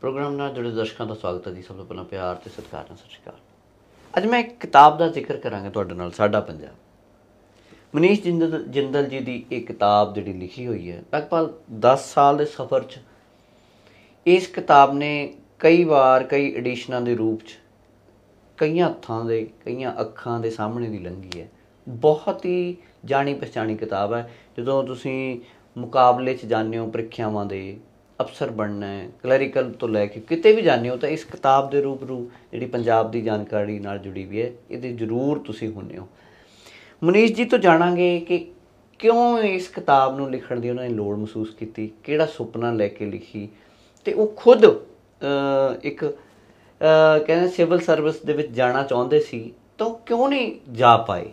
programme ਨਾਲ ਜੁੜੇ ਦਰਸ਼ਕਾਂ ਦਾ ਸਵਾਗਤ ਹੈ ਜੀ ਸਭ ਤੋਂ ਪਹਿਲਾਂ ਪਿਆਰ ਤੇ ਸਤਿਕਾਰ ਨਾਲ ਸਤਿ ਸ਼੍ਰੀ ਅਕਾਲ ਅੱਜ ਮੈਂ ਇੱਕ ਕਿਤਾਬ ਦਾ ਜ਼ਿਕਰ ਕਰਾਂਗਾ ਤੁਹਾਡੇ ਨਾਲ ਸਾਡਾ ਪੰਜਾਬ ਮਨੀਸ਼ ਜਿੰਦਲ ਜਿੰਦਲ ਜੀ ਦੀ ਇੱਕ ਕਿਤਾਬ ਜਿਹੜੀ ਲਿਖੀ ਹੋਈ ਹੈ ਲਗਭਗ 10 ਸਾਲ ਦੇ ਸਫ਼ਰ 'ਚ ਇਸ ਕਿਤਾਬ ਨੇ ਕਈ ਵਾਰ ਕਈ ਐਡੀਸ਼ਨਾਂ ਦੇ ਰੂਪ 'ਚ ਕਈਆਂ ਹੱਥਾਂ ਦੇ ਕਈਆਂ ਅੱਖਾਂ ਦੇ ਸਾਹਮਣੇ ਦੀ ਲੰਗੀ ਹੈ ਬਹੁਤ ਹੀ ਜਾਣੀ ਪਛਾਣੀ ਕਿਤਾਬ ਹੈ ਜਦੋਂ ਤੁਸੀਂ ਮੁਕਾਬਲੇ 'ਚ ਜਾਂਦੇ ਹੋ ਪ੍ਰੀਖਿਆਵਾਂ ਦੇ ਅਫਸਰ ਬਣਨਾ ਹੈ ਕਲੈਰੀਕਲ ਤੋਂ ਲੈ ਕੇ ਕਿਤੇ ਵੀ ਜਾਣੇ ਹੋ ਤਾਂ ਇਸ ਕਿਤਾਬ ਦੇ ਰੂਪ ਰੂ ਜਿਹੜੀ ਪੰਜਾਬ ਦੀ ਜਾਣਕਾਰੀ ਨਾਲ ਜੁੜੀ ਵੀ ਹੈ ਇਹਦੇ ਜ਼ਰੂਰ ਤੁਸੀਂ ਹੁੰਨੇ ਹੋ ਮਨੀਸ਼ ਜੀ ਤੋਂ ਜਾਣਾਂਗੇ ਕਿ ਕਿਉਂ ਇਸ ਕਿਤਾਬ ਨੂੰ ਲਿਖਣ ਦੀ ਉਹਨਾਂ ਨੇ ਲੋੜ ਮਹਿਸੂਸ ਕੀਤੀ ਕਿਹੜਾ ਸੁਪਨਾ ਲੈ ਕੇ ਲਿਖੀ ਤੇ ਉਹ ਖੁਦ ਇੱਕ ਕਹਿੰਦੇ ਸਿਵਲ ਸਰਵਿਸ ਦੇ ਵਿੱਚ ਜਾਣਾ ਚਾਹੁੰਦੇ ਸੀ ਤਾਂ ਕਿਉਂ ਨਹੀਂ ਜਾ ਪਾਏ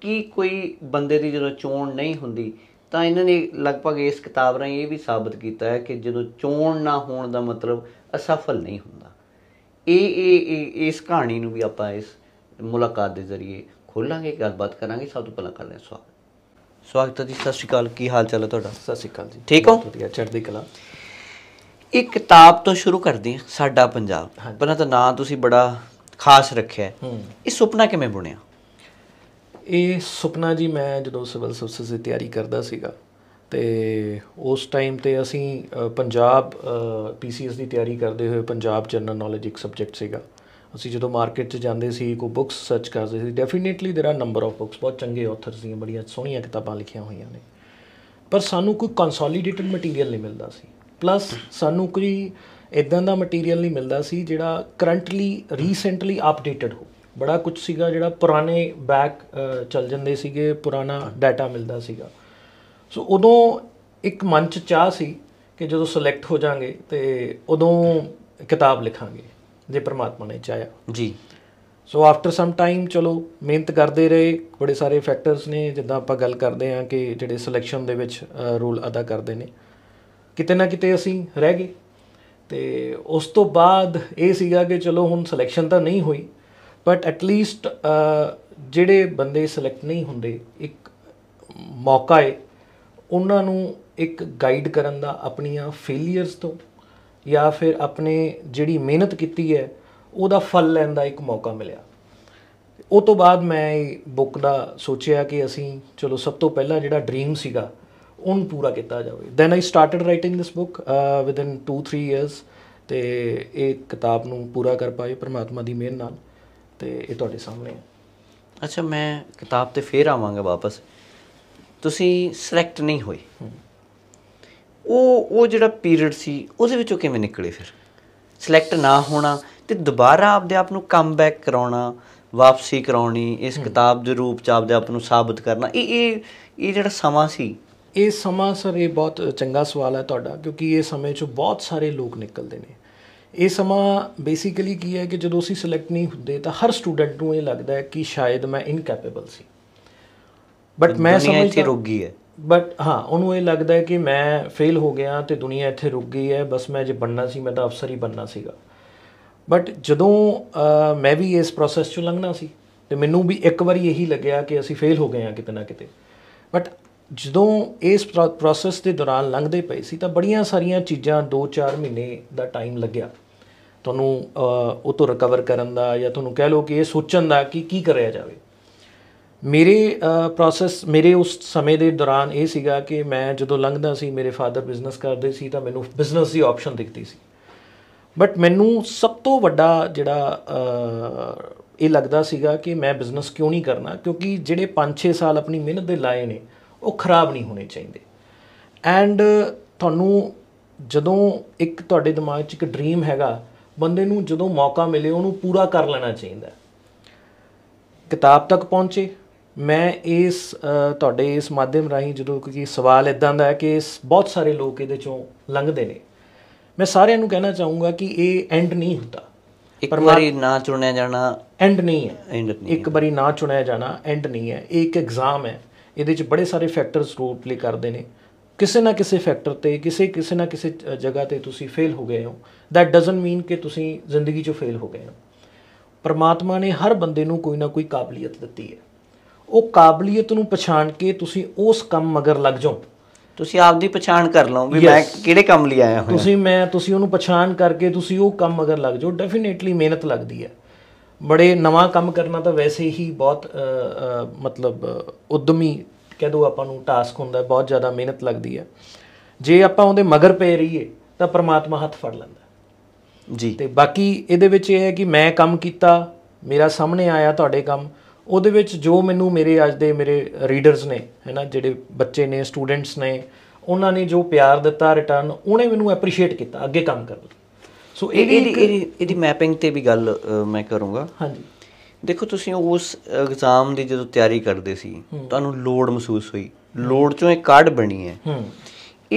ਕੀ ਕੋਈ ਬੰਦੇ ਦੀ ਜਦੋਂ ਚੋਣ ਨਹੀਂ ਹੁੰਦੀ ਤਾਂ ਇਹਨਾਂ ਨੇ ਲਗਭਗ ਇਸ ਕਿਤਾਬ ਰਾਹੀਂ ਇਹ ਵੀ ਸਾਬਤ ਕੀਤਾ ਹੈ ਕਿ ਜਦੋਂ ਚੋਣ ਨਾ ਹੋਣ ਦਾ ਮਤਲਬ ਅਸਫਲ ਨਹੀਂ ਹੁੰਦਾ ਇਹ ਇਹ ਇਸ ਕਹਾਣੀ ਨੂੰ ਵੀ ਆਪਾਂ ਇਸ ਮੁਲਾਕਾਤ ਦੇ ਜ਼ਰੀਏ ਖੋਲਾਂਗੇ ਗੱਲਬਾਤ ਕਰਾਂਗੇ ਸਭ ਤੋਂ ਪਹਿਲਾਂ ਕਰਦੇ ਹਾਂ ਸਵਾਗਤ ਸਵਾਗਤ ਹੈ ਜੀ ਸਤਿ ਸ਼੍ਰੀ ਅਕਾਲ ਕੀ ਹਾਲ ਚਾਲ ਹੈ ਤੁਹਾਡਾ ਸਤਿ ਸ਼੍ਰੀ ਅਕਾਲ ਜੀ ਠੀਕ ਹੋ ਵਧੀਆ ਚੜ੍ਹਦੀ ਕਲਾ ਇੱਕ ਕਿਤਾਬ ਤੋਂ ਸ਼ੁਰੂ ਕਰਦੇ ਹਾਂ ਸਾਡਾ ਪੰਜਾਬ ਪਹਿਲਾਂ ਤਾਂ ਨਾਂ ਤੁਸੀਂ ਬੜਾ ਖਾਸ ਰੱਖਿਆ ਹੈ ਇਹ ਸੁਪਨਾ ਕਿਵੇਂ ਬੁਣਿਆ ਇਹ ਸੁਪਨਾ ਜੀ ਮੈਂ ਜਦੋਂ ਸਿਵਲ ਸਰਵਿਸ ਦੀ ਤਿਆਰੀ ਕਰਦਾ ਸੀਗਾ ਤੇ ਉਸ ਟਾਈਮ ਤੇ ਅਸੀਂ ਪੰਜਾਬ ਪੀਸੀਐਸ ਦੀ ਤਿਆਰੀ ਕਰਦੇ ਹੋਏ ਪੰਜਾਬ ਜਨਰਲ ਨੌਲੇਜ ਇੱਕ ਸਬਜੈਕਟ ਸੀਗਾ ਅਸੀਂ ਜਦੋਂ ਮਾਰਕੀਟ 'ਚ ਜਾਂਦੇ ਸੀ ਕੋ ਬੁੱਕਸ ਸਰਚ ਕਰਦੇ ਸੀ definitely there are number of books ਬਹੁਤ ਚੰਗੇ ਆਥਰਸ ਦੀਆਂ ਬੜੀਆਂ ਸੋਹਣੀਆਂ ਕਿਤਾਬਾਂ ਲਿਖੀਆਂ ਹੋਈਆਂ ਨੇ ਪਰ ਸਾਨੂੰ ਕੋਈ ਕੰਸੋਲੀਡੇਟਡ ਮਟੀਰੀਅਲ ਨਹੀਂ ਮਿਲਦਾ ਸੀ ਪਲੱਸ ਸਾਨੂੰ ਕੋਈ ਇਦਾਂ ਦਾ ਮਟੀਰੀਅਲ ਨਹੀਂ ਮਿਲਦਾ ਸੀ ਜਿਹੜਾ ਕਰੰਟਲੀ ਰੀਸੈਂਟਲੀ ਅਪਡੇਟਡ ਹੋ ਬੜਾ ਕੁਝ ਸੀਗਾ ਜਿਹੜਾ ਪੁਰਾਣੇ ਬੈਕ ਚੱਲ ਜਾਂਦੇ ਸੀਗੇ ਪੁਰਾਣਾ ਡਾਟਾ ਮਿਲਦਾ ਸੀਗਾ ਸੋ ਉਦੋਂ ਇੱਕ ਮਨ ਚ ਚਾਹ ਸੀ ਕਿ ਜਦੋਂ ਸਿਲੈਕਟ ਹੋ ਜਾਾਂਗੇ ਤੇ ਉਦੋਂ ਕਿਤਾਬ ਲਿਖਾਂਗੇ ਜੇ ਪ੍ਰਮਾਤਮਾ ਨੇ ਚਾਹਿਆ ਜੀ ਸੋ ਆਫਟਰ ਸਮ ਟਾਈਮ ਚਲੋ ਮਿਹਨਤ ਕਰਦੇ ਰਹੇ ਬੜੇ ਸਾਰੇ ਫੈਕਟਰਸ ਨੇ ਜਿੱਦਾਂ ਆਪਾਂ ਗੱਲ ਕਰਦੇ ਆ ਕਿ ਜਿਹੜੇ ਸਿਲੈਕਸ਼ਨ ਦੇ ਵਿੱਚ ਰੋਲ ਅਦਾ ਕਰਦੇ ਨੇ ਕਿਤੇ ਨਾ ਕਿਤੇ ਅਸੀਂ ਰਹਿ ਗਏ ਤੇ ਉਸ ਤੋਂ ਬਾਅਦ ਇਹ ਸੀਗਾ ਕਿ ਚਲੋ ਹੁਣ ਸਿਲੈਕਸ਼ਨ ਤਾਂ ਨਹੀਂ ਹੋਈ ਬਟ ਲੀਸਟ uh, ਜਿਹੜੇ ਬੰਦੇ ਸਿਲੈਕਟ ਨਹੀਂ ਹੁੰਦੇ ਇੱਕ ਮੌਕਾ ਹੈ ਉਹਨਾਂ ਨੂੰ ਇੱਕ ਗਾਈਡ ਕਰਨ ਦਾ ਆਪਣੀਆਂ ਫੇਲਿਅਰਸ ਤੋਂ ਜਾਂ ਫਿਰ ਆਪਣੇ ਜਿਹੜੀ ਮਿਹਨਤ ਕੀਤੀ ਹੈ ਉਹਦਾ ਫਲ ਲੈਣ ਦਾ ਇੱਕ ਮੌਕਾ ਮਿਲਿਆ ਉਹ ਤੋਂ ਬਾਅਦ ਮੈਂ ਇਹ ਬੁੱਕ ਦਾ ਸੋਚਿਆ ਕਿ ਅਸੀਂ ਚਲੋ ਸਭ ਤੋਂ ਪਹਿਲਾਂ ਜਿਹੜਾ ਡ੍ਰੀਮ ਸੀਗਾ ਉਹਨੂੰ ਪੂਰਾ ਕੀਤਾ ਜਾਵੇ then I started writing this book with 2-3 years ਤੇ ਇਹ ਕਿਤਾਬ ਨੂੰ ਪੂਰਾ ਕਰ ਪਾਏ ਪ੍ਰਮਾਤਮਾ ਦੀ ਮਿਹਰ ਨਾਲ ਤੇ ਇਹ ਤੁਹਾਡੇ ਸਾਹਮਣੇ ਹੈ ਅੱਛਾ ਮੈਂ ਕਿਤਾਬ ਤੇ ਫੇਰ ਆਵਾਂਗਾ ਵਾਪਸ ਤੁਸੀਂ ਸਿਲੈਕਟ ਨਹੀਂ ਹੋਏ ਉਹ ਉਹ ਜਿਹੜਾ ਪੀਰੀਅਡ ਸੀ ਉਹਦੇ ਵਿੱਚੋਂ ਕਿਵੇਂ ਨਿਕਲੇ ਫਿਰ ਸਿਲੈਕਟ ਨਾ ਹੋਣਾ ਤੇ ਦੁਬਾਰਾ ਆਪਦੇ ਆਪ ਨੂੰ ਕਮਬੈਕ ਕਰਾਉਣਾ ਵਾਪਸੀ ਕਰਾਉਣੀ ਇਸ ਕਿਤਾਬ ਦੇ ਰੂਪ ਚ ਆਪਦੇ ਆਪ ਨੂੰ ਸਾਬਤ ਕਰਨਾ ਇਹ ਇਹ ਇਹ ਜਿਹੜਾ ਸਮਾਂ ਸੀ ਇਹ ਸਮਾਂ ਸਰ ਇਹ ਬਹੁਤ ਚੰਗਾ ਸਵਾਲ ਹੈ ਤੁਹਾਡਾ ਕਿਉਂਕਿ ਇਹ ਸਮੇਂ ਚ ਬਹੁਤ ਸਾਰੇ ਲੋਕ ਨਿਕਲਦੇ ਨੇ ਇਹ ਸਮਾਂ ਬੇਸਿਕਲੀ ਕੀ ਹੈ ਕਿ ਜਦੋਂ ਅਸੀਂ ਸਿਲੈਕਟ ਨਹੀਂ ਹੁੰਦੇ ਤਾਂ ਹਰ ਸਟੂਡੈਂਟ ਨੂੰ ਇਹ ਲੱਗਦਾ ਹੈ ਕਿ ਸ਼ਾਇਦ ਮੈਂ ਇਨਕੈਪੇਬਲ ਸੀ ਬਟ ਮੈਂ ਸਮਝਦਾ ਰੁਕ ਗਈ ਹੈ ਬਟ ਹਾਂ ਉਹਨੂੰ ਇਹ ਲੱਗਦਾ ਹੈ ਕਿ ਮੈਂ ਫੇਲ ਹੋ ਗਿਆ ਤੇ ਦੁਨੀਆ ਇੱਥੇ ਰੁਕ ਗਈ ਹੈ ਬਸ ਮੈਂ ਜੇ ਬੰਨਣਾ ਸੀ ਮੈਂ ਤਾਂ ਅਫਸਰ ਹੀ ਬੰਨਣਾ ਸੀਗਾ ਬਟ ਜਦੋਂ ਮੈਂ ਵੀ ਇਸ ਪ੍ਰੋਸੈਸ ਚੋਂ ਲੰਘਣਾ ਸੀ ਤੇ ਮੈਨੂੰ ਵੀ ਇੱਕ ਵਾਰੀ ਇਹੀ ਲੱਗਿਆ ਕਿ ਅਸੀਂ ਫੇਲ ਹੋ ਗਏ ਆ ਕਿਤੇ ਨਾ ਕਿਤੇ ਬਟ ਜਦੋਂ ਇਸ ਪ੍ਰੋਸੈਸ ਦੇ ਦੌਰਾਨ ਲੰਘਦੇ ਪਏ ਸੀ ਤਾਂ ਬੜੀਆਂ ਸਾਰੀਆਂ ਚੀਜ਼ਾਂ 2-4 ਮਹੀਨੇ ਦਾ ਟਾਈਮ ਲੱਗਿਆ ਤੁਹਾਨੂੰ ਉਹ ਤੋਂ ਰਿਕਵਰ ਕਰਨ ਦਾ ਜਾਂ ਤੁਹਾਨੂੰ ਕਹਿ ਲਓ ਕਿ ਇਹ ਸੋਚਣ ਦਾ ਕਿ ਕੀ ਕਰਿਆ ਜਾਵੇ ਮੇਰੇ ਪ੍ਰੋਸੈਸ ਮੇਰੇ ਉਸ ਸਮੇਂ ਦੇ ਦੌਰਾਨ ਇਹ ਸੀਗਾ ਕਿ ਮੈਂ ਜਦੋਂ ਲੰਘਦਾ ਸੀ ਮੇਰੇ ਫਾਦਰ ਬਿਜ਼ਨਸ ਕਰਦੇ ਸੀ ਤਾਂ ਮੈਨੂੰ ਬਿਜ਼ਨਸ ਦੀ ਆਪਸ਼ਨ ਦਿਖਦੀ ਸੀ ਬਟ ਮੈਨੂੰ ਸਭ ਤੋਂ ਵੱਡਾ ਜਿਹੜਾ ਇਹ ਲੱਗਦਾ ਸੀਗਾ ਕਿ ਮੈਂ ਬਿਜ਼ਨਸ ਕਿਉਂ ਨਹੀਂ ਕਰਨਾ ਕਿਉਂਕਿ ਜਿਹੜੇ 5-6 ਸਾਲ ਆਪਣੀ ਮਿਹਨਤ ਦੇ ਲਾਏ ਨੇ ਉਹ ਖਰਾਬ ਨਹੀਂ ਹੋਣੇ ਚਾਹੀਦੇ ਐਂਡ ਤੁਹਾਨੂੰ ਜਦੋਂ ਇੱਕ ਤੁਹਾਡੇ ਦਿਮਾਗ 'ਚ ਇੱਕ ਡ੍ਰੀਮ ਹੈਗਾ ਬੰਦੇ ਨੂੰ ਜਦੋਂ ਮੌਕਾ ਮਿਲੇ ਉਹਨੂੰ ਪੂਰਾ ਕਰ ਲੈਣਾ ਚਾਹੀਦਾ ਕਿਤਾਬ ਤੱਕ ਪਹੁੰਚੇ ਮੈਂ ਇਸ ਤੁਹਾਡੇ ਇਸ ਮਾਧਿਅਮ ਰਾਹੀਂ ਜਦੋਂ ਕਿ ਸਵਾਲ ਇਦਾਂ ਦਾ ਹੈ ਕਿ ਬਹੁਤ ਸਾਰੇ ਲੋਕ ਇਹਦੇ ਚੋਂ ਲੰਘਦੇ ਨੇ ਮੈਂ ਸਾਰਿਆਂ ਨੂੰ ਕਹਿਣਾ ਚਾਹੂੰਗਾ ਕਿ ਇਹ ਐਂਡ ਨਹੀਂ ਹੁੰਦਾ ਇੱਕ ਵਾਰੀ ਨਾ ਚੁਣਿਆ ਜਾਣਾ ਐਂਡ ਨਹੀਂ ਹੈ ਇੱਕ ਵਾਰੀ ਨਾ ਚੁਣਿਆ ਜਾਣਾ ਐਂਡ ਨਹੀਂ ਹੈ ਇਹ ਇੱਕ ਐਗਜ਼ਾਮ ਹੈ ਇਹਦੇ ਵਿੱਚ ਬੜੇ ਸਾਰੇ ਫੈਕਟਰਸ ਰੋਲ ਪਲੇ ਕਰਦੇ ਨੇ ਕਿਸੇ ਨਾ ਕਿਸੇ ਫੈਕਟਰ ਤੇ ਕਿਸੇ ਕਿਸੇ ਨਾ ਕਿਸੇ ਜਗ੍ਹਾ ਤੇ ਤੁਸੀਂ ਫੇਲ ਹੋ ਗਏ ਹੋ ਦੈਟ ਡਸਨਟ ਮੀਨ ਕਿ ਤੁਸੀਂ ਜ਼ਿੰਦਗੀ 'ਚ ਫੇਲ ਹੋ ਗਏ ਹੋ ਪਰਮਾਤਮਾ ਨੇ ਹਰ ਬੰਦੇ ਨੂੰ ਕੋਈ ਨਾ ਕੋਈ ਕਾਬਲੀਅਤ ਦਿੱਤੀ ਹੈ ਉਹ ਕਾਬਲੀਅਤ ਨੂੰ ਪਛਾਣ ਕੇ ਤੁਸੀਂ ਉਸ ਕੰਮ ਮਗਰ ਲੱਗ ਜਾਓ ਤੁਸੀਂ ਆਪ ਦੀ ਪਛਾਣ ਕਰ ਲਓ ਵੀ ਮੈਂ ਕਿਹੜੇ ਕੰਮ ਲਈ ਆਇਆ ਹਾਂ ਤੁਸੀਂ ਮੈਂ ਤੁਸੀਂ ਉਹਨੂੰ ਪਛਾਣ ਕਰਕੇ ਤੁਸੀਂ ਉਹ ਕੰਮ ਮਗਰ ਲੱਗ ਜਾਓ ਡੈਫੀਨੇਟਲੀ ਮਿਹਨਤ ਲੱਗਦੀ ਹੈ ਬੜੇ ਨਵਾਂ ਕੰਮ ਕਰਨਾ ਤਾਂ ਵੈਸੇ ਹੀ ਬਹੁਤ ਮਤਲਬ ਉਦਮੀ ਕਹਿ ਦੋ ਆਪਾਂ ਨੂੰ ਟਾਸਕ ਹੁੰਦਾ ਬਹੁਤ ਜ਼ਿਆਦਾ ਮਿਹਨਤ ਲੱਗਦੀ ਹੈ ਜੇ ਆਪਾਂ ਉਹਦੇ ਮਗਰ ਪੈ ਰਹੀਏ ਤਾਂ ਪ੍ਰਮਾਤਮਾ ਹੱਥ ਫੜ ਲੈਂਦਾ ਜੀ ਤੇ ਬਾਕੀ ਇਹਦੇ ਵਿੱਚ ਇਹ ਹੈ ਕਿ ਮੈਂ ਕੰਮ ਕੀਤਾ ਮੇਰਾ ਸਾਹਮਣੇ ਆਇਆ ਤੁਹਾਡੇ ਕੰਮ ਉਹਦੇ ਵਿੱਚ ਜੋ ਮੈਨੂੰ ਮੇਰੇ ਅੱਜ ਦੇ ਮੇਰੇ ਰੀਡਰਸ ਨੇ ਹੈਨਾ ਜਿਹੜੇ ਬੱਚੇ ਨੇ ਸਟੂਡੈਂਟਸ ਨੇ ਉਹਨਾਂ ਨੇ ਜੋ ਪਿਆਰ ਦਿੱਤਾ ਰਿਟਰਨ ਉਹਨੇ ਮੈਨੂੰ ਐਪਰੀਸ਼ੀਏਟ ਕੀਤਾ ਅੱਗੇ ਕੰਮ ਕਰਨ ਸੋ ਇਹ ਇਹਦੀ ਇਹਦੀ ਮੈਪਿੰਗ ਤੇ ਵੀ ਗੱਲ ਮੈਂ ਕਰੂੰਗਾ ਹਾਂਜੀ ਦੇਖੋ ਤੁਸੀਂ ਉਸ ਐਗਜ਼ਾਮ ਦੀ ਜਦੋਂ ਤਿਆਰੀ ਕਰਦੇ ਸੀ ਤੁਹਾਨੂੰ ਲੋੜ ਮਹਿਸੂਸ ਹੋਈ ਲੋੜ ਚੋਂ ਇੱਕ ਕਾਰਡ ਬਣੀ ਹੈ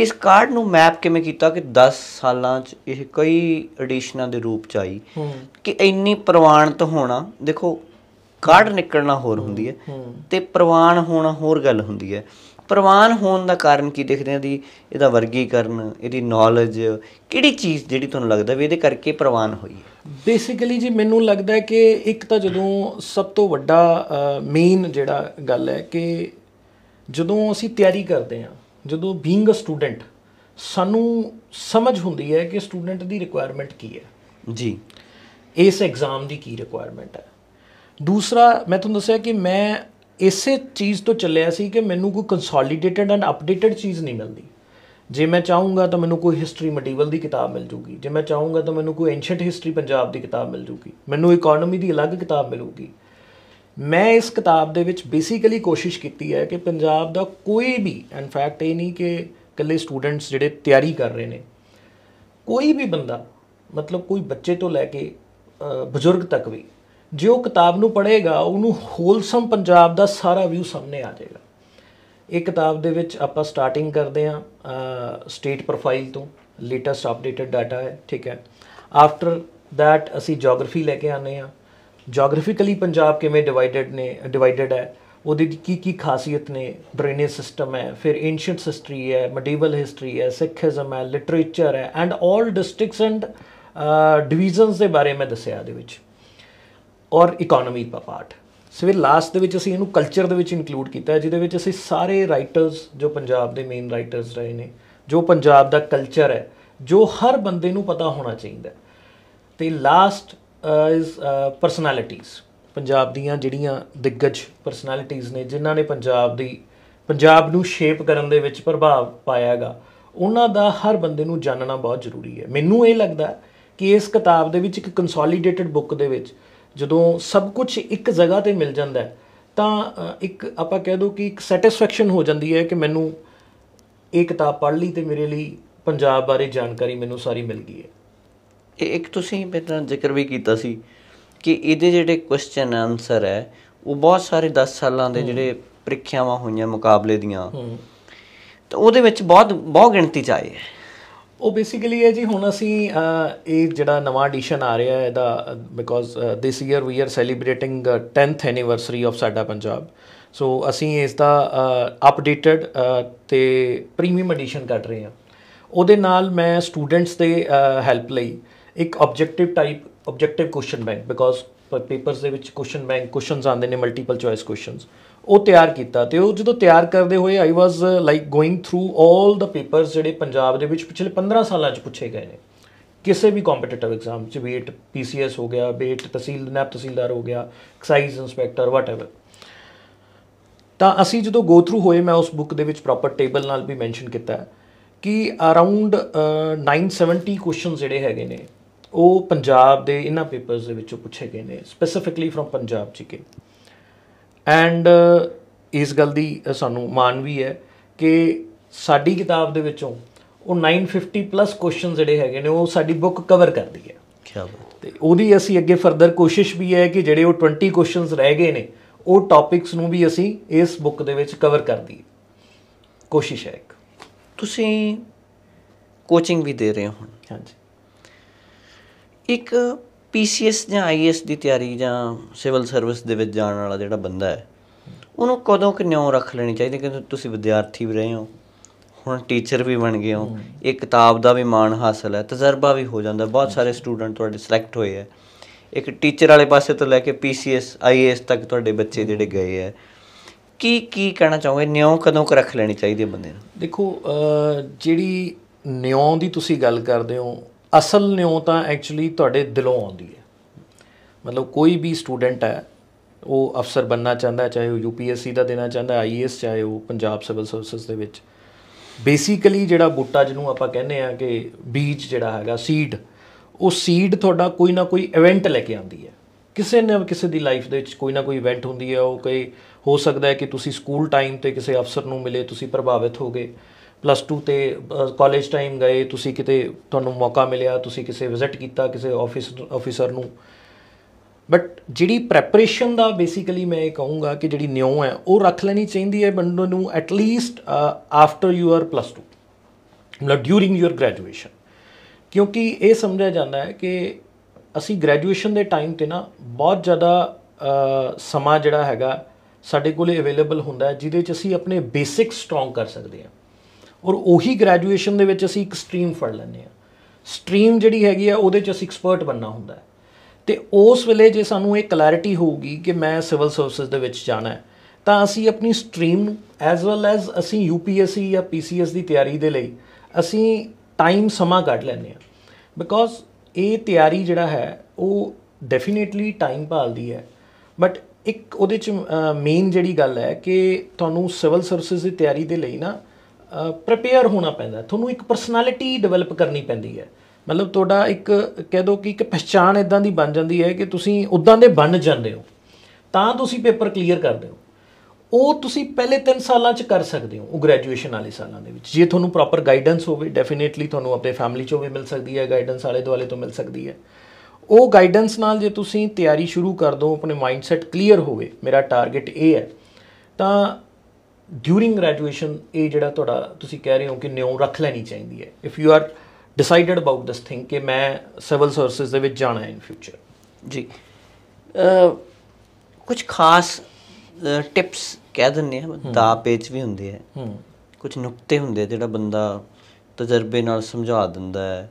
ਇਸ ਕਾਰਡ ਨੂੰ ਮੈਪ ਕਿਵੇਂ ਕੀਤਾ ਕਿ 10 ਸਾਲਾਂ 'ਚ ਇਹ ਕਈ ਐਡੀਸ਼ਨਾਂ ਦੇ ਰੂਪ 'ਚ ਆਈ ਕਿ ਇੰਨੀ ਪ੍ਰਵਾਨਤ ਹੋਣਾ ਦੇਖੋ ਕਾਰਡ ਨਿਕਲਣਾ ਹੋਰ ਹੁੰਦੀ ਹੈ ਤੇ ਪ੍ਰਵਾਨ ਹੋਣਾ ਹੋਰ ਗੱਲ ਹੁੰਦੀ ਹੈ ਪ੍ਰਵਾਨ ਹੋਣ ਦਾ ਕਾਰਨ ਕੀ ਦੇਖਦੇ ਆ ਦੀ ਇਹਦਾ ਵਰਗੀਕਰਨ ਇਹਦੀ ਨੌਲੇਜ ਕਿਹੜੀ ਚੀਜ਼ ਜਿਹੜੀ ਤੁਹਾਨੂੰ ਲੱਗਦਾ ਵੀ ਇਹਦੇ ਕਰਕੇ ਪ੍ਰਵਾਨ ਹੋਈ ਹੈ ਬੇਸਿਕਲੀ ਜੀ ਮੈਨੂੰ ਲੱਗਦਾ ਕਿ ਇੱਕ ਤਾਂ ਜਦੋਂ ਸਭ ਤੋਂ ਵੱਡਾ ਮੇਨ ਜਿਹੜਾ ਗੱਲ ਹੈ ਕਿ ਜਦੋਂ ਅਸੀਂ ਤਿਆਰੀ ਕਰਦੇ ਆ ਜਦੋਂ ਬੀਇੰਗ ਅ ਸਟੂਡੈਂਟ ਸਾਨੂੰ ਸਮਝ ਹੁੰਦੀ ਹੈ ਕਿ ਸਟੂਡੈਂਟ ਦੀ ਰਿਕੁਆਇਰਮੈਂਟ ਕੀ ਹੈ ਜੀ ਇਸ ਐਗਜ਼ਾਮ ਦੀ ਕੀ ਰਿਕੁਆਇਰਮੈਂਟ ਹੈ ਦੂਸਰਾ ਮੈਂ ਤੁਹਾਨੂੰ ਦੱਸਿਆ ਕਿ ਮੈਂ ਇਸੇ ਚੀਜ਼ ਤੋਂ ਚੱਲਿਆ ਸੀ ਕਿ ਮੈਨੂੰ ਕੋਈ ਕੰਸੋਲੀਡੇਟਡ ਐਂਡ ਅਪਡੇਟਡ ਚੀਜ਼ ਨਹੀਂ ਮਿਲਦੀ ਜੇ ਮੈਂ ਚਾਹੂੰਗਾ ਤਾਂ ਮੈਨੂੰ ਕੋਈ ਹਿਸਟਰੀ ਮੈਡੀਵਲ ਦੀ ਕਿਤਾਬ ਮਿਲ ਜੂਗੀ ਜੇ ਮੈਂ ਚਾਹੂੰਗਾ ਤਾਂ ਮੈਨੂੰ ਕੋਈ ਐਂਸ਼ੀਅੰਟ ਹਿਸਟਰੀ ਪੰਜਾਬ ਦੀ ਕਿਤਾਬ ਮਿਲ ਜੂਗੀ ਮੈਨੂੰ ਇਕਨੋਮੀ ਦੀ ਅਲੱਗ ਕਿਤਾਬ ਮਿਲੂਗੀ ਮੈਂ ਇਸ ਕਿਤਾਬ ਦੇ ਵਿੱਚ ਬੇਸਿਕਲੀ ਕੋਸ਼ਿਸ਼ ਕੀਤੀ ਹੈ ਕਿ ਪੰਜਾਬ ਦਾ ਕੋਈ ਵੀ ਫੈਕਟ ਇਹ ਨਹੀਂ ਕਿ ਇਕੱਲੇ ਸਟੂਡੈਂਟਸ ਜਿਹੜੇ ਤਿਆਰੀ ਕਰ ਰਹੇ ਨੇ ਕੋਈ ਵੀ ਬੰਦਾ ਮਤਲਬ ਕੋਈ ਬੱਚੇ ਤੋਂ ਲੈ ਕੇ ਬਜ਼ੁਰਗ ਤੱਕ ਵੀ ਜੇ ਉਹ ਕਿਤਾਬ ਨੂੰ ਪੜ੍ਹੇਗਾ ਉਹਨੂੰ ਹੋਲਸਮ ਪੰਜਾਬ ਦਾ ਸਾਰਾ ਵਿਊ ਸਾਹਮਣੇ ਆ ਜਾਏਗਾ ਇਹ ਕਿਤਾਬ ਦੇ ਵਿੱਚ ਆਪਾਂ ਸਟਾਰਟਿੰਗ ਕਰਦੇ ਆ ਸਟੇਟ ਪ੍ਰੋਫਾਈਲ ਤੋਂ ਲੇਟੈਸਟ ਅਪਡੇਟਡ ਡਾਟਾ ਹੈ ਠੀਕ ਹੈ ਆਫਟਰ ਥੈਟ ਅਸੀਂ ਜੀਓਗ੍ਰਾਫੀ ਲੈ ਕੇ ਆਨੇ ਆ ਜੀਓਗ੍ਰਾਫਿਕਲੀ ਪੰਜਾਬ ਕਿਵੇਂ ਡਿਵਾਈਡਡ ਨੇ ਡਿਵਾਈਡਡ ਹੈ ਉਹਦੀ ਕੀ ਕੀ ਖਾਸੀਅਤ ਨੇ ਡਰੇਨੇਜ ਸਿਸਟਮ ਹੈ ਫਿਰ ਐਂਸ਼ੀਅੰਟ ਹਿਸਟਰੀ ਹੈ ਮੈਡੀਵਲ ਹਿਸਟਰੀ ਹੈ ਸਿੱਖਿਜ਼ਮ ਹੈ ਲਿਟਰੇਚਰ ਹੈ ਐਂਡ 올 ਡਿਸਟ੍ਰਿਕਟਸ ਐਂਡ ਡਿਵੀਜ਼ਨਸ ਦੇ ਬਾਰੇ ਮੈਂ ਦੱਸਿਆ ਦੇ ਵਿੱਚ ਔਰ ਇਕਨੋਮੀ ਦਾ ਪਾਰਟ ਸੋ ਵੀ ਲਾਸਟ ਦੇ ਵਿੱਚ ਅਸੀਂ ਇਹਨੂੰ ਕਲਚਰ ਦੇ ਵਿੱਚ ਇਨਕਲੂਡ ਕੀਤਾ ਜਿਹਦੇ ਵਿੱਚ ਅਸੀਂ ਸਾਰੇ ਰਾਈਟਰਸ ਜੋ ਪੰਜਾਬ ਦੇ ਮੇਨ ਰਾਈਟਰਸ ਰਹੇ ਨੇ ਜੋ ਪੰਜਾਬ ਦਾ ਕਲਚਰ ਹੈ ਜੋ ਹਰ ਬੰਦੇ ਨੂੰ ਪਤਾ ਹੋਣਾ ਚਾਹੀਦਾ ਤੇ ਲਾਸਟ ਇਜ਼ ਪਰਸਨੈਲਿਟੀਆਂ ਪੰਜਾਬ ਦੀਆਂ ਜਿਹੜੀਆਂ ਦਿੱਗਜ ਪਰਸਨੈਲਿਟੀਆਂ ਨੇ ਜਿਨ੍ਹਾਂ ਨੇ ਪੰਜਾਬ ਦੀ ਪੰਜਾਬ ਨੂੰ ਸ਼ੇਪ ਕਰਨ ਦੇ ਵਿੱਚ ਪ੍ਰਭਾਵ ਪਾਇਆਗਾ ਉਹਨਾਂ ਦਾ ਹਰ ਬੰਦੇ ਨੂੰ ਜਾਣਨਾ ਬਹੁਤ ਜ਼ਰੂਰੀ ਹੈ ਮੈਨੂੰ ਇਹ ਲੱਗਦਾ ਕਿ ਇਸ ਕਿਤਾਬ ਦੇ ਵਿੱਚ ਇੱਕ ਕੰਸੋਲੀਡੇਟਡ ਬੁੱਕ ਦੇ ਵਿੱਚ ਜਦੋਂ ਸਭ ਕੁਝ ਇੱਕ ਜਗ੍ਹਾ ਤੇ ਮਿਲ ਜਾਂਦਾ ਤਾਂ ਇੱਕ ਆਪਾਂ ਕਹਿ ਦੋ ਕਿ ਇੱਕ ਸੈਟੀਸਫੈਕਸ਼ਨ ਹੋ ਜਾਂਦੀ ਹੈ ਕਿ ਮੈਨੂੰ ਇਹ ਕਿਤਾਬ ਪੜ੍ਹ ਲਈ ਤੇ ਮੇਰੇ ਲਈ ਪੰਜਾਬ ਬਾਰੇ ਜਾਣਕਾਰੀ ਮੈਨੂੰ ਸਾਰੀ ਮਿਲ ਗਈ ਹੈ ਇਹ ਇੱਕ ਤੁਸੀਂ ਮੇਰਾ ਜ਼ਿਕਰ ਵੀ ਕੀਤਾ ਸੀ ਕਿ ਇਹਦੇ ਜਿਹੜੇ ਕੁਐਸਚਨ ਆਨਸਰ ਹੈ ਉਹ ਬਹੁਤ ਸਾਰੇ 10 ਸਾਲਾਂ ਦੇ ਜਿਹੜੇ ਪ੍ਰੀਖਿਆਵਾਂ ਹੋਈਆਂ ਮੁਕਾਬਲੇ ਦੀਆਂ ਤਾਂ ਉਹਦੇ ਵਿੱਚ ਬਹੁਤ ਬਹੁ ਗਿਣਤੀ ਚ ਆਏ ਹੈ ਉਹ ਬੇਸਿਕਲੀ ਹੈ ਜੀ ਹੁਣ ਅਸੀਂ ਇਹ ਜਿਹੜਾ ਨਵਾਂ ਐਡੀਸ਼ਨ ਆ ਰਿਹਾ ਹੈ ਦਾ because this year we are celebrating 10th anniversary of ਸਾਡਾ ਪੰਜਾਬ ਸੋ ਅਸੀਂ ਇਸ ਦਾ ਅਪਡੇਟਡ ਤੇ ਪ੍ਰੀਮੀਅਮ ਐਡੀਸ਼ਨ ਕੱਢ ਰਹੇ ਹਾਂ ਉਹਦੇ ਨਾਲ ਮੈਂ ਸਟੂਡੈਂਟਸ ਦੇ ਹੈਲਪ ਲਈ ਇੱਕ objective type objective question bank because ਪਰ ਪੇਪਰਸ ਦੇ ਵਿੱਚ ਕੁਐਸਚਨ ਬੈਂਕ ਕੁਐਸਚਨਸ ਆਉਂਦੇ ਨੇ ਮਲਟੀਪਲ ਚੁਆਇਸ ਕੁਐਸਚਨਸ ਉਹ ਤਿਆਰ ਕੀਤਾ ਤੇ ਉਹ ਜਦੋਂ ਤਿਆਰ ਕਰਦੇ ਹੋਏ I was like going through 올 the papers ਜਿਹੜੇ ਪੰਜਾਬ ਦੇ ਵਿੱਚ ਪਿਛਲੇ 15 ਸਾਲਾਂ 'ਚ ਪੁੱਛੇ ਗਏ ਨੇ ਕਿਸੇ ਵੀ ਕੰਪੀਟੀਟਿਵ ਐਗਜ਼ਾਮ 'ਚ ਵੇਟ ਪੀਸੀਐਸ ਹੋ ਗਿਆ ਵੇਟ ਤਹਿਸੀਲ ਨੈਪ ਤਹਿਸੀਲਦਾਰ ਹੋ ਗਿਆ ਐਕਸਾਈਜ਼ ਇਨਸਪੈਕਟਰ ਵਾਟਐਵਰ ਤਾਂ ਅਸੀਂ ਜਦੋਂ ਗੋ ਥਰੂ ਹੋਏ ਮੈਂ ਉਸ ਬੁੱਕ ਦੇ ਵਿੱਚ ਪ੍ਰੋਪਰ ਟੇਬਲ ਨਾਲ ਵੀ ਮੈਂਸ਼ਨ ਕੀਤਾ ਕਿ ਅਰਾਊਂਡ 970 ਕੁਐਸਚਨਸ ਜਿਹੜੇ ਹੈਗੇ ਨੇ ਉਹ ਪੰਜਾਬ ਦੇ ਇਹਨਾਂ ਪੇਪਰਸ ਦੇ ਵਿੱਚੋਂ ਪੁੱਛੇ ਗਏ ਨੇ specifically from Punjab GK and ਇਸ ਗੱਲ ਦੀ ਸਾਨੂੰ ਮਾਣ ਵੀ ਹੈ ਕਿ ਸਾਡੀ ਕਿਤਾਬ ਦੇ ਵਿੱਚੋਂ ਉਹ 950 ਪਲੱਸ ਕੁਐਸਚਨ ਜਿਹੜੇ ਹੈਗੇ ਨੇ ਉਹ ਸਾਡੀ ਬੁੱਕ ਕਵਰ ਕਰਦੀ ਹੈ ਕੀ ਬਾਤ ਤੇ ਉਹਦੀ ਅਸੀਂ ਅੱਗੇ ਫਰਦਰ ਕੋਸ਼ਿਸ਼ ਵੀ ਹੈ ਕਿ ਜਿਹੜੇ ਉਹ 20 ਕੁਐਸਚਨਸ ਰਹਿ ਗਏ ਨੇ ਉਹ ਟੌਪਿਕਸ ਨੂੰ ਵੀ ਅਸੀਂ ਇਸ ਬੁੱਕ ਦੇ ਵਿੱਚ ਕਵਰ ਕਰ ਦਈਏ ਕੋਸ਼ਿਸ਼ ਹੈ ਇੱਕ ਤੁਸੀਂ ਕੋਚਿੰਗ ਵੀ ਦੇ ਰਹੇ ਹੋ ਹਾਂਜੀ ਇੱਕ ਪੀਸੀਐਸ ਜਾਂ ਆਈਐਸ ਦੀ ਤਿਆਰੀ ਜਾਂ ਸਿਵਲ ਸਰਵਿਸ ਦੇ ਵਿੱਚ ਜਾਣ ਵਾਲਾ ਜਿਹੜਾ ਬੰਦਾ ਹੈ ਉਹਨੂੰ ਕਦੋਂ ਕਿ ਨਿਉ ਰੱਖ ਲੈਣੀ ਚਾਹੀਦੀ ਕਿ ਤੁਸੀਂ ਵਿਦਿਆਰਥੀ ਵੀ ਰਹੇ ਹੋ ਹੁਣ ਟੀਚਰ ਵੀ ਬਣ ਗਏ ਹੋ ਇਹ ਕਿਤਾਬ ਦਾ ਵੀ ਮਾਣ ਹਾਸਲ ਹੈ ਤਜਰਬਾ ਵੀ ਹੋ ਜਾਂਦਾ ਬਹੁਤ ਸਾਰੇ ਸਟੂਡੈਂਟ ਤੁਹਾਡੇ ਸਿਲੈਕਟ ਹੋਏ ਹੈ ਇੱਕ ਟੀਚਰ ਵਾਲੇ ਪਾਸੇ ਤੋਂ ਲੈ ਕੇ ਪੀਸੀਐਸ ਆਈਐਸ ਤੱਕ ਤੁਹਾਡੇ ਬੱਚੇ ਜਿਹੜੇ ਗਏ ਹੈ ਕੀ ਕੀ ਕਹਿਣਾ ਚਾਹੋਗੇ ਨਿਉ ਕਦੋਂ ਕਰ ਰੱਖ ਲੈਣੀ ਚਾਹੀਦੀ ਹੈ ਬੰਦੇ ਨੂੰ ਦੇਖੋ ਜਿਹੜੀ ਨਿਉ ਦੀ ਤੁਸੀਂ ਗੱਲ ਕਰਦੇ ਹੋ ਅਸਲ ਨਿਉ ਤਾਂ ਐਕਚੁਅਲੀ ਤੁਹਾਡੇ ਦਿਲੋਂ ਆਉਂਦੀ ਹੈ ਮਤਲਬ ਕੋਈ ਵੀ ਸਟੂਡੈਂਟ ਹੈ ਉਹ ਅਫਸਰ ਬੰਨਣਾ ਚਾਹੁੰਦਾ ਚਾਹੇ ਉਹ ਯੂਪੀਐਸਸੀ ਦਾ ਦੇਣਾ ਚਾਹੁੰਦਾ ਆਈਏਐਸ ਚਾਹੇ ਉਹ ਪੰਜਾਬ ਸਿਵਲ ਸਰਵਿਸਸ ਦੇ ਵਿੱਚ ਬੇਸਿਕਲੀ ਜਿਹੜਾ ਬੂਟਾ ਜਿਹਨੂੰ ਆਪਾਂ ਕਹਿੰਦੇ ਆ ਕਿ ਬੀਜ ਜਿਹੜਾ ਹੈਗਾ ਸੀਡ ਉਹ ਸੀਡ ਤੁਹਾਡਾ ਕੋਈ ਨਾ ਕੋਈ ਇਵੈਂਟ ਲੈ ਕੇ ਆਉਂਦੀ ਹੈ ਕਿਸੇ ਨਾ ਕਿਸੇ ਦੀ ਲਾਈਫ ਦੇ ਵਿੱਚ ਕੋਈ ਨਾ ਕੋਈ ਇਵੈਂਟ ਹੁੰਦੀ ਹੈ ਉਹ ਕੋਈ ਹੋ ਸਕਦਾ ਹੈ ਕਿ ਤੁਸੀਂ ਸਕੂਲ ਟਾਈਮ ਤੇ ਕਿਸੇ ਅਫਸਰ ਨੂੰ ਮਿਲੇ ਤੁਸੀਂ ਪ੍ਰਭਾਵਿਤ ਹੋਗੇ ਪਲੱਸ 2 ਤੇ ਕਾਲਜ ਟਾਈਮ ਗਏ ਤੁਸੀਂ ਕਿਤੇ ਤੁਹਾਨੂੰ ਮੌਕਾ ਮਿਲਿਆ ਤੁਸੀਂ ਕਿਸੇ ਵਿਜ਼ਿਟ ਕੀਤਾ ਕਿਸੇ ਆਫਿਸ ਆਫੀਸਰ ਨੂੰ ਬਟ ਜਿਹੜੀ ਪ੍ਰੈਪਰੇਸ਼ਨ ਦਾ ਬੇਸਿਕਲੀ ਮੈਂ ਇਹ ਕਹੂੰਗਾ ਕਿ ਜਿਹੜੀ ਨਿਉ ਹੈ ਉਹ ਰੱਖ ਲੈਣੀ ਚਾਹੀਦੀ ਹੈ ਬੰਦੇ ਨੂੰ at least after your plus 2 ਮਤਲਬ ਡਿਊਰਿੰਗ ਯੂਅਰ ਗ੍ਰੈਜੂਏਸ਼ਨ ਕਿਉਂਕਿ ਇਹ ਸਮਝਿਆ ਜਾਂਦਾ ਹੈ ਕਿ ਅਸੀਂ ਗ੍ਰੈਜੂਏਸ਼ਨ ਦੇ ਟਾਈਮ ਤੇ ਨਾ ਬਹੁਤ ਜ਼ਿਆਦਾ ਸਮਾਂ ਜਿਹੜਾ ਹੈਗਾ ਸਾਡੇ ਕੋਲੇ ਅਵੇਲੇਬਲ ਹੁੰਦਾ ਹੈ ਜਿਹਦੇ 'ਚ ਅਸੀਂ ਆਪਣੇ ਬੇਸਿਕ ਸਟਰੋਂਗ ਕਰ ਸਕਦੇ ਹਾਂ ਔਰ ਉਹੀ ਗ੍ਰੈਜੂਏਸ਼ਨ ਦੇ ਵਿੱਚ ਅਸੀਂ ਇੱਕ ਸਟਰੀਮ ਫੜ ਲੈਂਦੇ ਆ ਸਟਰੀਮ ਜਿਹੜੀ ਹੈਗੀ ਆ ਉਹਦੇ 'ਚ ਅਸੀਂ ਐਕਸਪਰਟ ਬੰਨਾ ਹੁੰਦਾ ਹੈ ਤੇ ਉਸ ਵੇਲੇ ਜੇ ਸਾਨੂੰ ਇਹ ਕਲੈਰਿਟੀ ਹੋਊਗੀ ਕਿ ਮੈਂ ਸਿਵਲ ਸਰਵਿਸਿਜ਼ ਦੇ ਵਿੱਚ ਜਾਣਾ ਹੈ ਤਾਂ ਅਸੀਂ ਆਪਣੀ ਸਟਰੀਮ ਐਸ ਵੈਲ ਐਸ ਅਸੀਂ ਯੂਪੀਐਸਸੀ ਜਾਂ ਪੀਸੀਐਸ ਦੀ ਤਿਆਰੀ ਦੇ ਲਈ ਅਸੀਂ ਟਾਈਮ ਸਮਾਂ ਕੱਢ ਲੈਂਦੇ ਆ ਬਿਕੋਜ਼ ਇਹ ਤਿਆਰੀ ਜਿਹੜਾ ਹੈ ਉਹ ਡੈਫੀਨਿਟਲੀ ਟਾਈਮ ਭਾਲਦੀ ਹੈ ਬਟ ਇੱਕ ਉਹਦੇ ਚ ਮੇਨ ਜਿਹੜੀ ਗੱਲ ਹੈ ਕਿ ਤੁਹਾਨੂੰ ਸਿਵਲ ਸਰਵਿਸਿਜ਼ ਦੀ ਤਿਆਰੀ ਦੇ ਲਈ ਨਾ ਪ੍ਰੇਪੇਅਰ ਹੋਣਾ ਪੈਂਦਾ ਤੁਹਾਨੂੰ ਇੱਕ ਪਰਸਨੈਲਿਟੀ ਡਿਵੈਲਪ ਕਰਨੀ ਪੈਂਦੀ ਹੈ ਮਤਲਬ ਤੁਹਾਡਾ ਇੱਕ ਕਹਿ ਦੋ ਕਿ ਇੱਕ ਪਛਾਣ ਇਦਾਂ ਦੀ ਬਣ ਜਾਂਦੀ ਹੈ ਕਿ ਤੁਸੀਂ ਉਦਾਂ ਦੇ ਬਣ ਜਾਂਦੇ ਹੋ ਤਾਂ ਤੁਸੀਂ ਪੇਪਰ ਕਲੀਅਰ ਕਰਦੇ ਹੋ ਉਹ ਤੁਸੀਂ ਪਹਿਲੇ 3 ਸਾਲਾਂ ਚ ਕਰ ਸਕਦੇ ਹੋ ਉਹ ਗ੍ਰੈਜੂਏਸ਼ਨ ਵਾਲੇ ਸਾਲਾਂ ਦੇ ਵਿੱਚ ਜੇ ਤੁਹਾਨੂੰ ਪ੍ਰੋਪਰ ਗਾਈਡੈਂਸ ਹੋਵੇ ਡੈਫੀਨਿਟਲੀ ਤੁਹਾਨੂੰ ਆਪਣੇ ਫੈਮਿਲੀ ਚੋਂ ਵੀ ਮਿਲ ਸਕਦੀ ਹੈ ਗਾਈਡੈਂਸ ਵਾਲੇ ਦੁਆਲੇ ਤੋਂ ਮਿਲ ਸਕਦੀ ਹੈ ਉਹ ਗਾਈਡੈਂਸ ਨਾਲ ਜੇ ਤੁਸੀਂ ਤਿਆਰੀ ਸ਼ੁਰੂ ਕਰ ਦੋ ਆਪਣੇ ਮਾਈਂਡਸੈਟ ਕਲੀਅਰ ਹੋਵੇ ਮੇਰਾ ਟਾਰਗੇਟ ਇਹ ਹੈ ਤਾਂ ਡਿਊਰਿੰਗ ਗ੍ਰੈਜੂਏਸ਼ਨ ਇਹ ਜਿਹੜਾ ਤੁਹਾਡਾ ਤੁਸੀਂ ਕਹਿ ਰਹੇ ਹੋ ਕਿ ਨਿਉ ਰੱਖ ਲੈਣੀ ਚਾਹੀਦੀ ਹੈ if you are decided about this thing ਕਿ ਮੈਂ ਸਿਵਲ ਸਰਵਿਸਿਜ਼ ਦੇ ਵਿੱਚ ਜਾਣਾ ਹੈ ਇਨ ਫਿਊਚਰ ਜੀ ਕੁਝ ਖਾਸ ਟਿਪਸ ਕਹਿ ਦਿੰਨੇ ਆ ਦਾ ਪੇਚ ਵੀ ਹੁੰਦੇ ਆ ਕੁਝ ਨੁਕਤੇ ਹੁੰਦੇ ਜਿਹੜਾ ਬੰਦਾ ਤਜਰਬੇ ਨਾਲ ਸਮਝਾ ਦਿੰਦਾ ਹੈ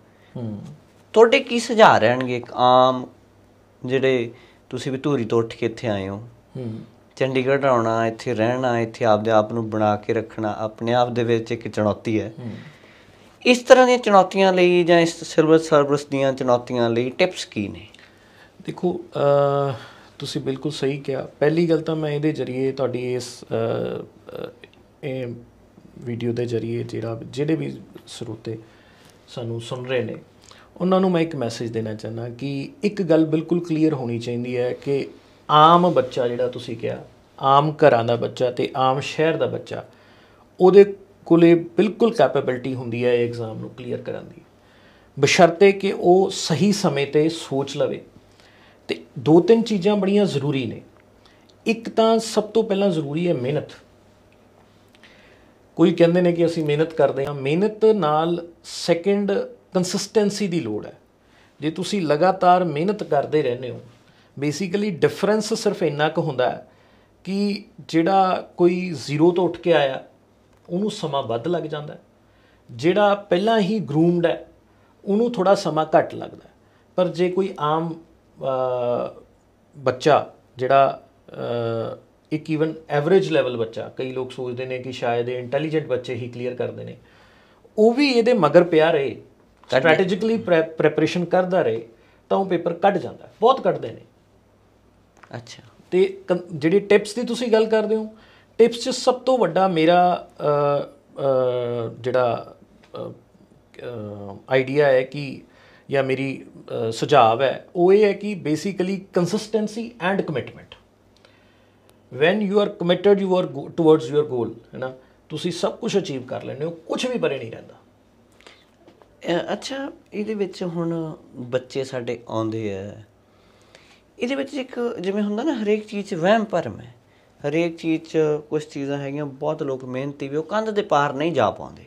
ਤੁਹਾਡੇ ਕੀ ਸੁਝਾਅ ਰਹਿਣਗੇ ਇੱਕ ਆਮ ਜਿਹੜੇ ਤੁਸੀਂ ਵੀ ਧੂਰੀ ਤੋਂ ਉੱਠ ਕੇ ਇੱਥੇ ਆਏ ਹੋ ਚੰਡੀਗੜ੍ਹ ਆਉਣਾ ਇੱਥੇ ਰਹਿਣਾ ਇੱਥੇ ਆਪਦੇ ਆਪ ਨੂੰ ਬਣਾ ਕੇ ਰੱਖਣਾ ਆਪਣੇ ਆਪ ਦੇ ਵਿੱਚ ਇੱਕ ਚੁਣੌਤੀ ਹੈ ਇਸ ਤਰ੍ਹਾਂ ਦੀਆਂ ਚੁਣੌਤੀਆਂ ਲਈ ਜਾਂ ਇਸ ਸਰਵਿਸ ਸਰਵਿਸ ਦੀਆਂ ਚੁਣੌਤੀਆਂ ਲਈ ਟਿਪਸ ਕੀ ਨੇ ਦੇਖੋ ਤੁਸੀਂ ਬਿਲਕੁਲ ਸਹੀ ਕਿਹਾ ਪਹਿਲੀ ਗੱਲ ਤਾਂ ਮੈਂ ਇਹਦੇ ਜਰੀਏ ਤੁਹਾਡੀ ਇਸ ਇਹ ਵੀਡੀਓ ਦੇ ਜਰੀਏ ਜਿਹੜਾ ਜਿਹੜੇ ਵੀ ਸਰੋਤੇ ਸਾਨੂੰ ਸੁਣ ਰਹੇ ਨੇ ਉਹਨਾਂ ਨੂੰ ਮੈਂ ਇੱਕ ਮੈਸੇਜ ਦੇਣਾ ਚਾਹੁੰਦਾ ਕਿ ਇੱਕ ਗੱਲ ਬਿਲਕੁਲ ਕਲੀਅਰ ਹੋਣੀ ਚਾਹੀਦੀ ਹੈ ਕਿ ਆਮ ਬੱਚਾ ਜਿਹੜਾ ਤੁਸੀਂ ਕਿਹਾ ਆਮ ਘਰਾਂ ਦਾ ਬੱਚਾ ਤੇ ਆਮ ਸ਼ਹਿਰ ਦਾ ਬੱਚਾ ਉਹਦੇ ਕੋਲੇ ਬਿਲਕੁਲ ਕੈਪੇਬਿਲਟੀ ਹੁੰਦੀ ਹੈ ਇਹ ਐਗਜ਼ਾਮ ਨੂੰ ਕਲੀਅਰ ਕਰਨ ਦੀ ਬਸ਼ਰਤੇ ਕਿ ਉਹ ਸਹੀ ਸਮੇਂ ਤੇ ਸੋਚ ਲਵੇ ਤੇ ਦੋ ਤਿੰਨ ਚੀਜ਼ਾਂ ਬੜੀਆਂ ਜ਼ਰੂਰੀ ਨੇ ਇੱਕ ਤਾਂ ਸਭ ਤੋਂ ਪਹਿਲਾਂ ਜ਼ਰੂਰੀ ਹੈ ਮਿਹਨਤ ਕੋਈ ਕਹਿੰਦੇ ਨੇ ਕਿ ਅਸੀਂ ਮਿਹਨਤ ਕਰਦੇ ਹਾਂ ਮਿਹਨਤ ਨਾਲ ਸੈਕੰਡ ਕੰਸਿਸਟੈਂਸੀ ਦੀ ਲੋੜ ਹੈ ਜੇ ਤੁਸੀਂ ਲਗਾਤਾਰ ਮਿਹਨਤ ਕਰਦੇ ਰਹਿੰਦੇ ਹੋ ਬੇਸਿਕਲੀ ਡਿਫਰੈਂਸ ਸਿਰਫ ਇੰਨਾ ਕੁ ਹੁੰਦਾ ਹੈ ਕਿ ਜਿਹੜਾ ਕੋਈ ਜ਼ੀਰੋ ਤੋਂ ਉੱਠ ਕੇ ਆਇਆ ਉਹਨੂੰ ਸਮਾਂ ਵੱਧ ਲੱਗ ਜਾਂਦਾ ਜਿਹੜਾ ਪਹਿਲਾਂ ਹੀ ਗਰੂਮਡ ਹੈ ਉਹਨੂੰ ਥੋੜਾ ਸਮਾਂ ਘੱਟ ਲੱਗਦਾ ਪਰ ਜੇ ਕੋਈ ਆਮ ਬੱਚਾ ਜਿਹੜਾ ਇੱਕ ਇਵਨ ਐਵਰੇਜ ਲੈਵਲ ਬੱਚਾ ਕਈ ਲੋਕ ਸੋਚਦੇ ਨੇ ਕਿ ਸ਼ਾਇਦ ਇਹ ਇੰਟੈਲੀਜੈਂਟ ਬੱਚੇ ਹੀ ਕਲੀਅਰ ਕਰਦੇ ਨੇ ਉਹ ਵੀ ਇਹਦੇ ਮਗਰ ਪਿਆ ਰਹੇ ਸਟ੍ਰੈਟੇਜਿਕਲੀ ਪ੍ਰੈਪਰੇਸ਼ਨ ਕਰਦਾ ਰਹੇ ਤਾਂ ਉਹ ਪੇਪਰ ਕੱਢ ਜਾਂਦਾ ਬਹੁਤ ਕੱਢਦੇ ਨੇ ਅੱਛਾ ਤੇ ਜਿਹੜੀ ਟਿਪਸ ਦੀ ਤੁਸੀਂ ਗੱਲ ਕਰਦੇ ਹੋ ਟਿਪਸ 'ਚ ਸਭ ਤੋਂ ਵੱਡਾ ਮੇਰਾ ਜਿਹੜਾ ਆਈਡੀਆ ਹੈ ਕਿ ਜਾਂ ਮੇਰੀ ਸੁਝਾਅ ਹੈ ਉਹ ਇਹ ਹੈ ਕਿ basically consistency and commitment when you are committed you are towards your goal ਹੈਨਾ ਤੁਸੀਂ ਸਭ ਕੁਝ ਅਚੀਵ ਕਰ ਲੈਂਦੇ ਹੋ ਕੁਝ ਵੀ ਬਰੇ ਨਹੀਂ ਰਹਿੰਦਾ ਅੱਛਾ ਇਹਦੇ ਵਿੱਚ ਹੁਣ ਬੱਚੇ ਸਾਡੇ ਆਉਂਦੇ ਆ ਇਹਦੇ ਵਿੱਚ ਇੱਕ ਜਿਵੇਂ ਹੁੰਦਾ ਨਾ ਹਰੇਕ ਚੀਜ਼ 'ਚ ਵਹਿਮ ਭਰਮ ਹੈ ਹਰੇਕ ਚੀਜ਼ 'ਚ ਕੁਝ ਚੀਜ਼ਾਂ ਹੈਗੀਆਂ ਬਹੁਤ ਲੋਕ ਮਿਹਨਤੀ ਵੀ ਉਹ ਕੰਧ ਦੇ ਪਾਰ ਨਹੀਂ ਜਾ ਪਾਉਂਦੇ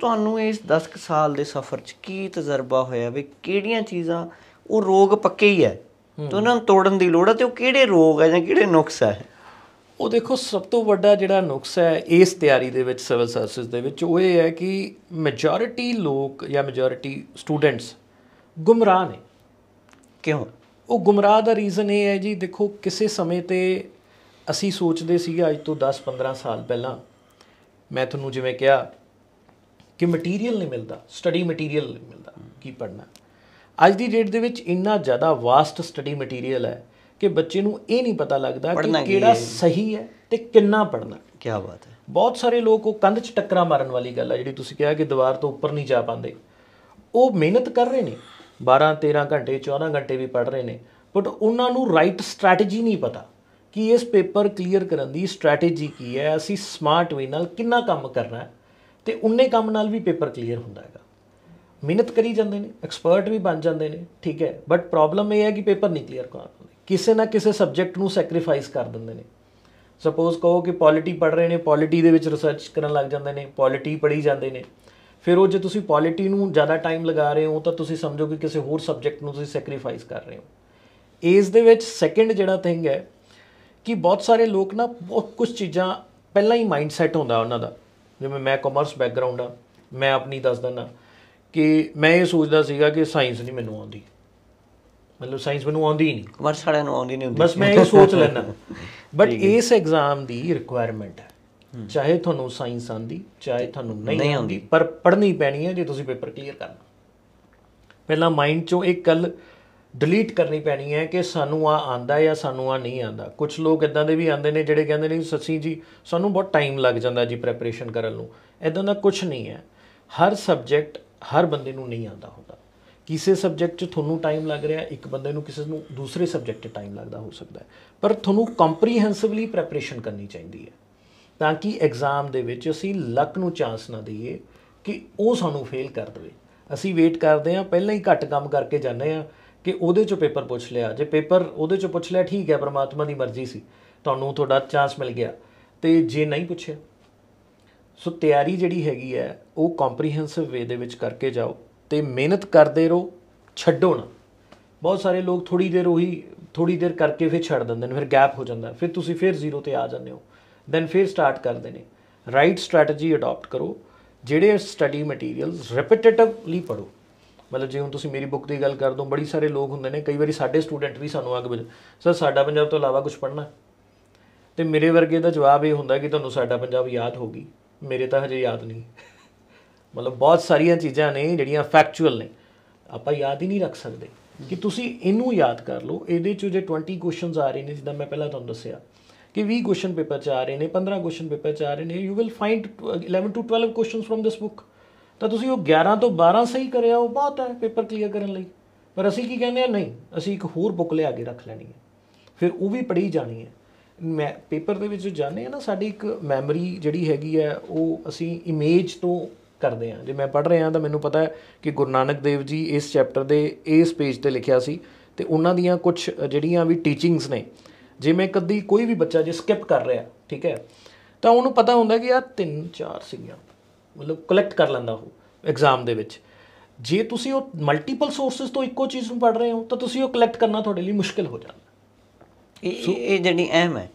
ਤੁਹਾਨੂੰ ਇਸ 10 ਸਾਲ ਦੇ ਸਫ਼ਰ 'ਚ ਕੀ ਤਜਰਬਾ ਹੋਇਆ ਵੀ ਕਿਹੜੀਆਂ ਚੀਜ਼ਾਂ ਉਹ ਰੋਗ ਪੱਕੇ ਹੀ ਹੈ ਤੇ ਉਹਨਾਂ ਨੂੰ ਤੋੜਨ ਦੀ ਲੋੜ ਹੈ ਤੇ ਉਹ ਕਿਹੜੇ ਰੋਗ ਹੈ ਜਾਂ ਕਿਹੜੇ ਨੁਕਸ ਹੈ ਉਹ ਦੇਖੋ ਸਭ ਤੋਂ ਵੱਡਾ ਜਿਹੜਾ ਨੁਕਸ ਹੈ ਇਸ ਤਿਆਰੀ ਦੇ ਵਿੱਚ ਸਿਵਲ ਸਰਵਿਸ ਦੇ ਵਿੱਚ ਉਹ ਇਹ ਹੈ ਕਿ ਮੈਜੋਰਿਟੀ ਲੋਕ ਜਾਂ ਮੈਜੋਰਿਟੀ ਸਟੂਡੈਂਟਸ ਗੁੰਮਰਾਹ ਨੇ ਕਿਉਂ ਉਹ ਗੁੰਮਰਾਹ ਦਾ ਰੀਜ਼ਨ ਇਹ ਹੈ ਜੀ ਦੇਖੋ ਕਿਸੇ ਸਮੇਂ ਤੇ ਅਸੀਂ ਸੋਚਦੇ ਸੀ ਅੱਜ ਤੋਂ 10-15 ਸਾਲ ਪਹਿਲਾਂ ਮੈਂ ਤੁਹਾਨੂੰ ਜਿਵੇਂ ਕਿਹਾ ਕਿ ਮਟੀਰੀਅਲ ਨਹੀਂ ਮਿਲਦਾ ਸਟੱਡੀ ਮਟੀਰੀਅਲ ਨਹੀਂ ਮਿਲਦਾ ਕੀ ਪੜਨਾ ਅੱਜ ਦੀ ਡੇਟ ਦੇ ਵਿੱਚ ਇੰਨਾ ਜ਼ਿਆਦਾ ਵਾਸਟ ਸਟੱਡੀ ਮਟੀਰੀਅਲ ਹੈ ਕਿ ਬੱਚੇ ਨੂੰ ਇਹ ਨਹੀਂ ਪਤਾ ਲੱਗਦਾ ਕਿ ਕਿਹੜਾ ਸਹੀ ਹੈ ਤੇ ਕਿੰਨਾ ਪੜਨਾ ਕੀ ਬਾਤ ਹੈ ਬਹੁਤ ਸਾਰੇ ਲੋਕ ਉਹ ਕੰਧ 'ਚ ਟੱਕਰਾਂ ਮਾਰਨ ਵਾਲੀ ਗੱਲ ਹੈ ਜਿਹੜੀ ਤੁਸੀਂ ਕਿਹਾ ਕਿ ਦੀਵਾਰ ਤੋਂ ਉੱਪਰ ਨਹੀਂ ਜਾ ਪਾਉਂਦੇ ਉਹ ਮਿਹਨਤ ਕਰ ਰਹੇ ਨੇ 12 13 ਘੰਟੇ 14 ਘੰਟੇ ਵੀ ਪੜ੍ਹ ਰਹੇ ਨੇ ਬਟ ਉਹਨਾਂ ਨੂੰ ਰਾਈਟ ਸਟ੍ਰੈਟੇਜੀ ਨਹੀਂ ਪਤਾ ਕਿ ਇਸ ਪੇਪਰ ਕਲੀਅਰ ਕਰਨ ਦੀ ਸਟ੍ਰੈਟੇਜੀ ਕੀ ਹੈ ਅਸੀਂ ਸਮਾਰਟ ਵੇ ਨਾਲ ਕਿੰਨਾ ਕੰਮ ਕਰਨਾ ਹੈ ਤੇ ਉਨੇ ਕੰਮ ਨਾਲ ਵੀ ਪੇਪਰ ਕਲੀਅਰ ਹੁੰਦਾ ਹੈਗਾ ਮਿਹਨਤ ਕਰੀ ਜਾਂਦੇ ਨੇ ਐਕਸਪਰਟ ਵੀ ਬਣ ਜਾਂਦੇ ਨੇ ਠੀਕ ਹੈ ਬਟ ਪ੍ਰੋਬਲਮ ਇਹ ਹੈ ਕਿ ਪੇਪਰ ਨਹੀਂ ਕਲੀਅਰ ਕਰਾਉਂਦੇ ਕਿਸੇ ਨਾ ਕਿਸੇ ਸਬਜੈਕਟ ਨੂੰ ਸੈਕਰੀਫਾਈਸ ਕਰ ਦਿੰਦੇ ਨੇ ਸਪੋਜ਼ ਕਹੋ ਕਿ ਪੋਲਿਟੀ ਪੜ ਰਹੇ ਨੇ ਪੋਲਿਟੀ ਦੇ ਵਿੱਚ ਰਿਸਰਚ ਕਰਨ ਲੱਗ ਜਾਂਦੇ ਨੇ ਪੋਲਿਟੀ ਪੜੀ ਜਾਂਦੇ ਨੇ ਫਿਰ ਉਹ ਜੇ ਤੁਸੀਂ ਪੋਲਿਟੀ ਨੂੰ ਜ਼ਿਆਦਾ ਟਾਈਮ ਲਗਾ ਰਹੇ ਹੋ ਤਾਂ ਤੁਸੀਂ ਸਮਝੋ ਕਿ ਕਿਸੇ ਹੋਰ ਸਬਜੈਕਟ ਨੂੰ ਤੁਸੀਂ ਸੈਕਰੀਫਾਈਸ ਕਰ ਰਹੇ ਹੋ ਇਸ ਦੇ ਵਿੱਚ ਸੈਕੰਡ ਜਿਹੜਾ ਥਿੰਗ ਹੈ ਕਿ ਬਹੁਤ ਸਾਰੇ ਲੋਕ ਨਾ ਬਹੁਤ ਕੁਝ ਚੀਜ਼ਾਂ ਪਹਿਲਾਂ ਹੀ ਮਾਈਂਡ ਸੈਟ ਹੁੰਦਾ ਉਹਨਾਂ ਦਾ ਜਿਵੇਂ ਮੈਂ ਕਾਮਰਸ ਬੈਕਗ੍ਰਾਉਂਡ ਆ ਮੈਂ ਆਪਣੀ ਦੱਸ ਦਿੰਦਾ ਕਿ ਮੈਂ ਇਹ ਸੋਚਦਾ ਸੀਗਾ ਕਿ ਸਾਇੰਸ ਨਹੀਂ ਮੈਨੂੰ ਆਉਂਦੀ ਮਤਲਬ ਸਾਇੰਸ ਮੈਨੂੰ ਆਉਂਦੀ ਨਹੀਂ ਕਾਮਰਸ ਵਾਲਿਆਂ ਨੂੰ ਆਉਂਦੀ ਨਹੀਂ ਹੁੰਦੀ ਬਸ ਮੈਂ ਇਹ ਸੋਚ ਲੈਣਾ ਬਟ ਇਸ ਐਗਜ਼ਾਮ ਦੀ ਰਿਕੁਆਇਰਮੈਂਟ ਹੈ ਚਾਹੇ ਤੁਹਾਨੂੰ ਸਾਇੰਸ ਆਂਦੀ ਚਾਹੇ ਤੁਹਾਨੂੰ ਨਹੀਂ ਆਂਦੀ ਪਰ ਪੜ੍ਹਨੀ ਪੈਣੀ ਹੈ ਜੇ ਤੁਸੀਂ ਪੇਪਰ ਕਲੀਅਰ ਕਰਨਾ ਪਹਿਲਾਂ ਮਾਈਂਡ ਚੋਂ ਇੱਕ ਗੱਲ ਡਿਲੀਟ ਕਰਨੀ ਪੈਣੀ ਹੈ ਕਿ ਸਾਨੂੰ ਆ ਆਂਦਾ ਜਾਂ ਸਾਨੂੰ ਆ ਨਹੀਂ ਆਂਦਾ ਕੁਝ ਲੋਕ ਇਦਾਂ ਦੇ ਵੀ ਆਂਦੇ ਨੇ ਜਿਹੜੇ ਕਹਿੰਦੇ ਨੇ ਸੱਸੀ ਜੀ ਸਾਨੂੰ ਬਹੁਤ ਟਾਈਮ ਲੱਗ ਜਾਂਦਾ ਜੀ ਪ੍ਰੈਪਰੇਸ਼ਨ ਕਰਨ ਨੂੰ ਇਦਾਂ ਦਾ ਕੁਝ ਨਹੀਂ ਹੈ ਹਰ ਸਬਜੈਕਟ ਹਰ ਬੰਦੇ ਨੂੰ ਨਹੀਂ ਆਂਦਾ ਹੁੰਦਾ ਕਿਸੇ ਸਬਜੈਕਟ 'ਚ ਤੁਹਾਨੂੰ ਟਾਈਮ ਲੱਗ ਰਿਹਾ ਇੱਕ ਬੰਦੇ ਨੂੰ ਕਿਸੇ ਨੂੰ ਦੂਸਰੇ ਸਬਜੈਕਟ 'ਚ ਟਾਈਮ ਲੱਗਦਾ ਹੋ ਸਕਦਾ ਪਰ ਤੁਹਾਨੂੰ ਕੰਪਰੀਹੈਂਸਿਵਲੀ ਪ੍ਰੈਪਰੇਸ਼ਨ ਕਰਨੀ ਚਾਹੀਦੀ ਹੈ ਤਾਂ ਕਿ ਐਗਜ਼ਾਮ ਦੇ ਵਿੱਚ ਅਸੀਂ ਲੱਕ ਨੂੰ ਚਾਂਸ ਨਾ ਦਈਏ ਕਿ ਉਹ ਸਾਨੂੰ ਫੇਲ ਕਰ ਦੇਵੇ ਅਸੀਂ ਵੇਟ ਕਰਦੇ ਹਾਂ ਪਹਿਲਾਂ ਹੀ ਘੱਟ ਕੰਮ ਕਰਕੇ ਜਾਂਦੇ ਹਾਂ ਕਿ ਉਹਦੇ ਚੋਂ ਪੇਪਰ ਪੁੱਛ ਲਿਆ ਜੇ ਪੇਪਰ ਉਹਦੇ ਚੋਂ ਪੁੱਛ ਲਿਆ ਠੀਕ ਹੈ ਪਰਮਾਤਮਾ ਦੀ ਮਰਜ਼ੀ ਸੀ ਤੁਹਾਨੂੰ ਤੁਹਾਡਾ ਚਾਂਸ ਮਿਲ ਗਿਆ ਤੇ ਜੇ ਨਹੀਂ ਪੁੱਛਿਆ ਸੋ ਤਿਆਰੀ ਜਿਹੜੀ ਹੈਗੀ ਹੈ ਉਹ ਕੰਪਰੀਹੈਂਸਿਵ ਵੇ ਦੇ ਵਿੱਚ ਕਰਕੇ ਜਾਓ ਤੇ ਮਿਹਨਤ ਕਰਦੇ ਰਹੋ ਛੱਡੋ ਨਾ ਬਹੁਤ ਸਾਰੇ ਲੋਕ ਥੋੜੀ ਦੇਰ ਉਹੀ ਥੋੜੀ ਦੇਰ ਕਰਕੇ ਫਿਰ ਛੱਡ ਦਿੰਦੇ ਨੇ ਫਿਰ ਗੈਪ ਹੋ ਜਾਂਦਾ ਫਿਰ ਤੁਸੀਂ ਫਿਰ ਜ਼ੀਰੋ ਤੇ ਆ ਜਾਂਦੇ ਹੋ ਦੈਨ ਫਿਰ ਸਟਾਰਟ ਕਰਦੇ ਨੇ ਰਾਈਟ ਸਟ੍ਰੈਟਜੀ ਅਡਾਪਟ ਕਰੋ ਜਿਹੜੇ ਸਟੱਡੀ ਮਟੀਰੀਅਲਸ ਰਿਪੀਟੇਟਿਵਲੀ ਪੜੋ ਮਤਲਬ ਜੇ ਹੁਣ ਤੁਸੀਂ ਮੇਰੀ ਬੁੱਕ ਦੀ ਗੱਲ ਕਰ ਦੋ ਬੜੀ ਸਾਰੇ ਲੋਕ ਹੁੰਦੇ ਨੇ ਕਈ ਵਾਰੀ ਸਾਡੇ ਸਟੂਡੈਂਟ ਵੀ ਸਾਨੂੰ ਆ ਕੇ ਸਰ ਸਾਡਾ ਪੰਜਾਬ ਤੋਂ ਇਲਾਵਾ ਕੁਝ ਪੜਨਾ ਤੇ ਮੇਰੇ ਵਰਗੇ ਦਾ ਜਵਾਬ ਇਹ ਹੁੰਦਾ ਕਿ ਤੁਹਾਨੂੰ ਸਾਡਾ ਪੰਜਾਬ ਯਾਦ ਹੋਗੀ ਮੇਰੇ ਤਾਂ ਹਜੇ ਯਾਦ ਨਹੀਂ ਮਤਲਬ ਬਹੁਤ ਸਾਰੀਆਂ ਚੀਜ਼ਾਂ ਨੇ ਜਿਹੜੀਆਂ ਫੈਕਚੁਅਲ ਨੇ ਆਪਾਂ ਯਾਦ ਹੀ ਨਹੀਂ ਰੱਖ ਸਕਦੇ ਕਿ ਤੁਸੀਂ ਇਹਨੂੰ ਯਾਦ ਕਰ ਲਓ ਇਹਦੇ ਚੋਂ ਜੇ 20 ਕੁਐਸਚਨਸ ਆ ਰਹੇ ਨੇ ਜਿੱਦਾਂ ਮੈਂ ਪਹਿਲਾਂ ਤੁਹਾਨੂੰ ਦੱਸਿਆ ਕਿ 20 ਕੁਐਸਚਨ ਪੇਪਰ ਚ ਆ ਰਹੇ ਨੇ 15 ਕੁਐਸਚਨ ਪੇਪਰ ਚ ਆ ਰਹੇ ਨੇ you will find 11 to 12 questions from this book ਤਾਂ ਤੁਸੀਂ ਉਹ 11 ਤੋਂ 12 ਸਹੀ ਕਰਿਆ ਉਹ ਬਹੁਤ ਹੈ ਪੇਪਰ ਕਲੀਅਰ ਕਰਨ ਲਈ ਪਰ ਅਸੀਂ ਕੀ ਕਹਿੰਦੇ ਆ ਨਹੀਂ ਅਸੀਂ ਇੱਕ ਹੋਰ ਬੁੱਕ ਲੈ ਆ ਕੇ ਰੱਖ ਲੈਣੀ ਹੈ ਫਿਰ ਉਹ ਵੀ ਪੜ੍ਹੀ ਜਾਣੀ ਹੈ ਮੈਂ ਪੇਪਰ ਦੇ ਵਿੱਚ ਜੋ ਜਾਣੇ ਆ ਨਾ ਸਾਡੀ ਇੱਕ ਮੈਮਰੀ ਜਿਹੜੀ ਹੈਗੀ ਹੈ ਉਹ ਅਸੀਂ ਇਮੇਜ ਤੋਂ ਕਰਦੇ ਆ ਜੇ ਮੈਂ ਪੜ੍ਹ ਰਿਹਾ ਤਾਂ ਮੈਨੂੰ ਪਤਾ ਹੈ ਕਿ ਗੁਰੂ ਨਾਨਕ ਦੇਵ ਜੀ ਇਸ ਚੈਪਟਰ ਦੇ ਇਸ ਪੇਜ ਤੇ ਲਿਖਿਆ ਸੀ ਤੇ ਉਹਨਾਂ ਦੀਆਂ ਕੁਝ ਜਿਹੜੀਆਂ ਵੀ ਟੀਚਿੰਗਸ ਨੇ ਜਿਵੇਂ ਕਦੀ ਕੋਈ ਵੀ ਬੱਚਾ ਜੇ ਸਕਿਪ ਕਰ ਰਿਹਾ ਠੀਕ ਹੈ ਤਾਂ ਉਹਨੂੰ ਪਤਾ ਹੁੰਦਾ ਕਿ ਆ 3 4 ਸੀਗੀਆਂ ਮਤਲਬ ਕਲੈਕਟ ਕਰ ਲੈਂਦਾ ਉਹ ਐਗਜ਼ਾਮ ਦੇ ਵਿੱਚ ਜੇ ਤੁਸੀਂ ਉਹ ਮਲਟੀਪਲ ਸੋਰਸਸ ਤੋਂ ਇੱਕੋ ਚੀਜ਼ ਨੂੰ ਪੜ੍ਹ ਰਹੇ ਹੋ ਤਾਂ ਤੁਸੀਂ ਉਹ ਕਲੈਕਟ ਕਰਨਾ ਤੁਹਾਡੇ ਲਈ ਮੁਸ਼ਕਲ ਹੋ ਜਾਂਦਾ ਇਹ ਇਹ ਜਿਹੜੀ ਐਮ ਹੈ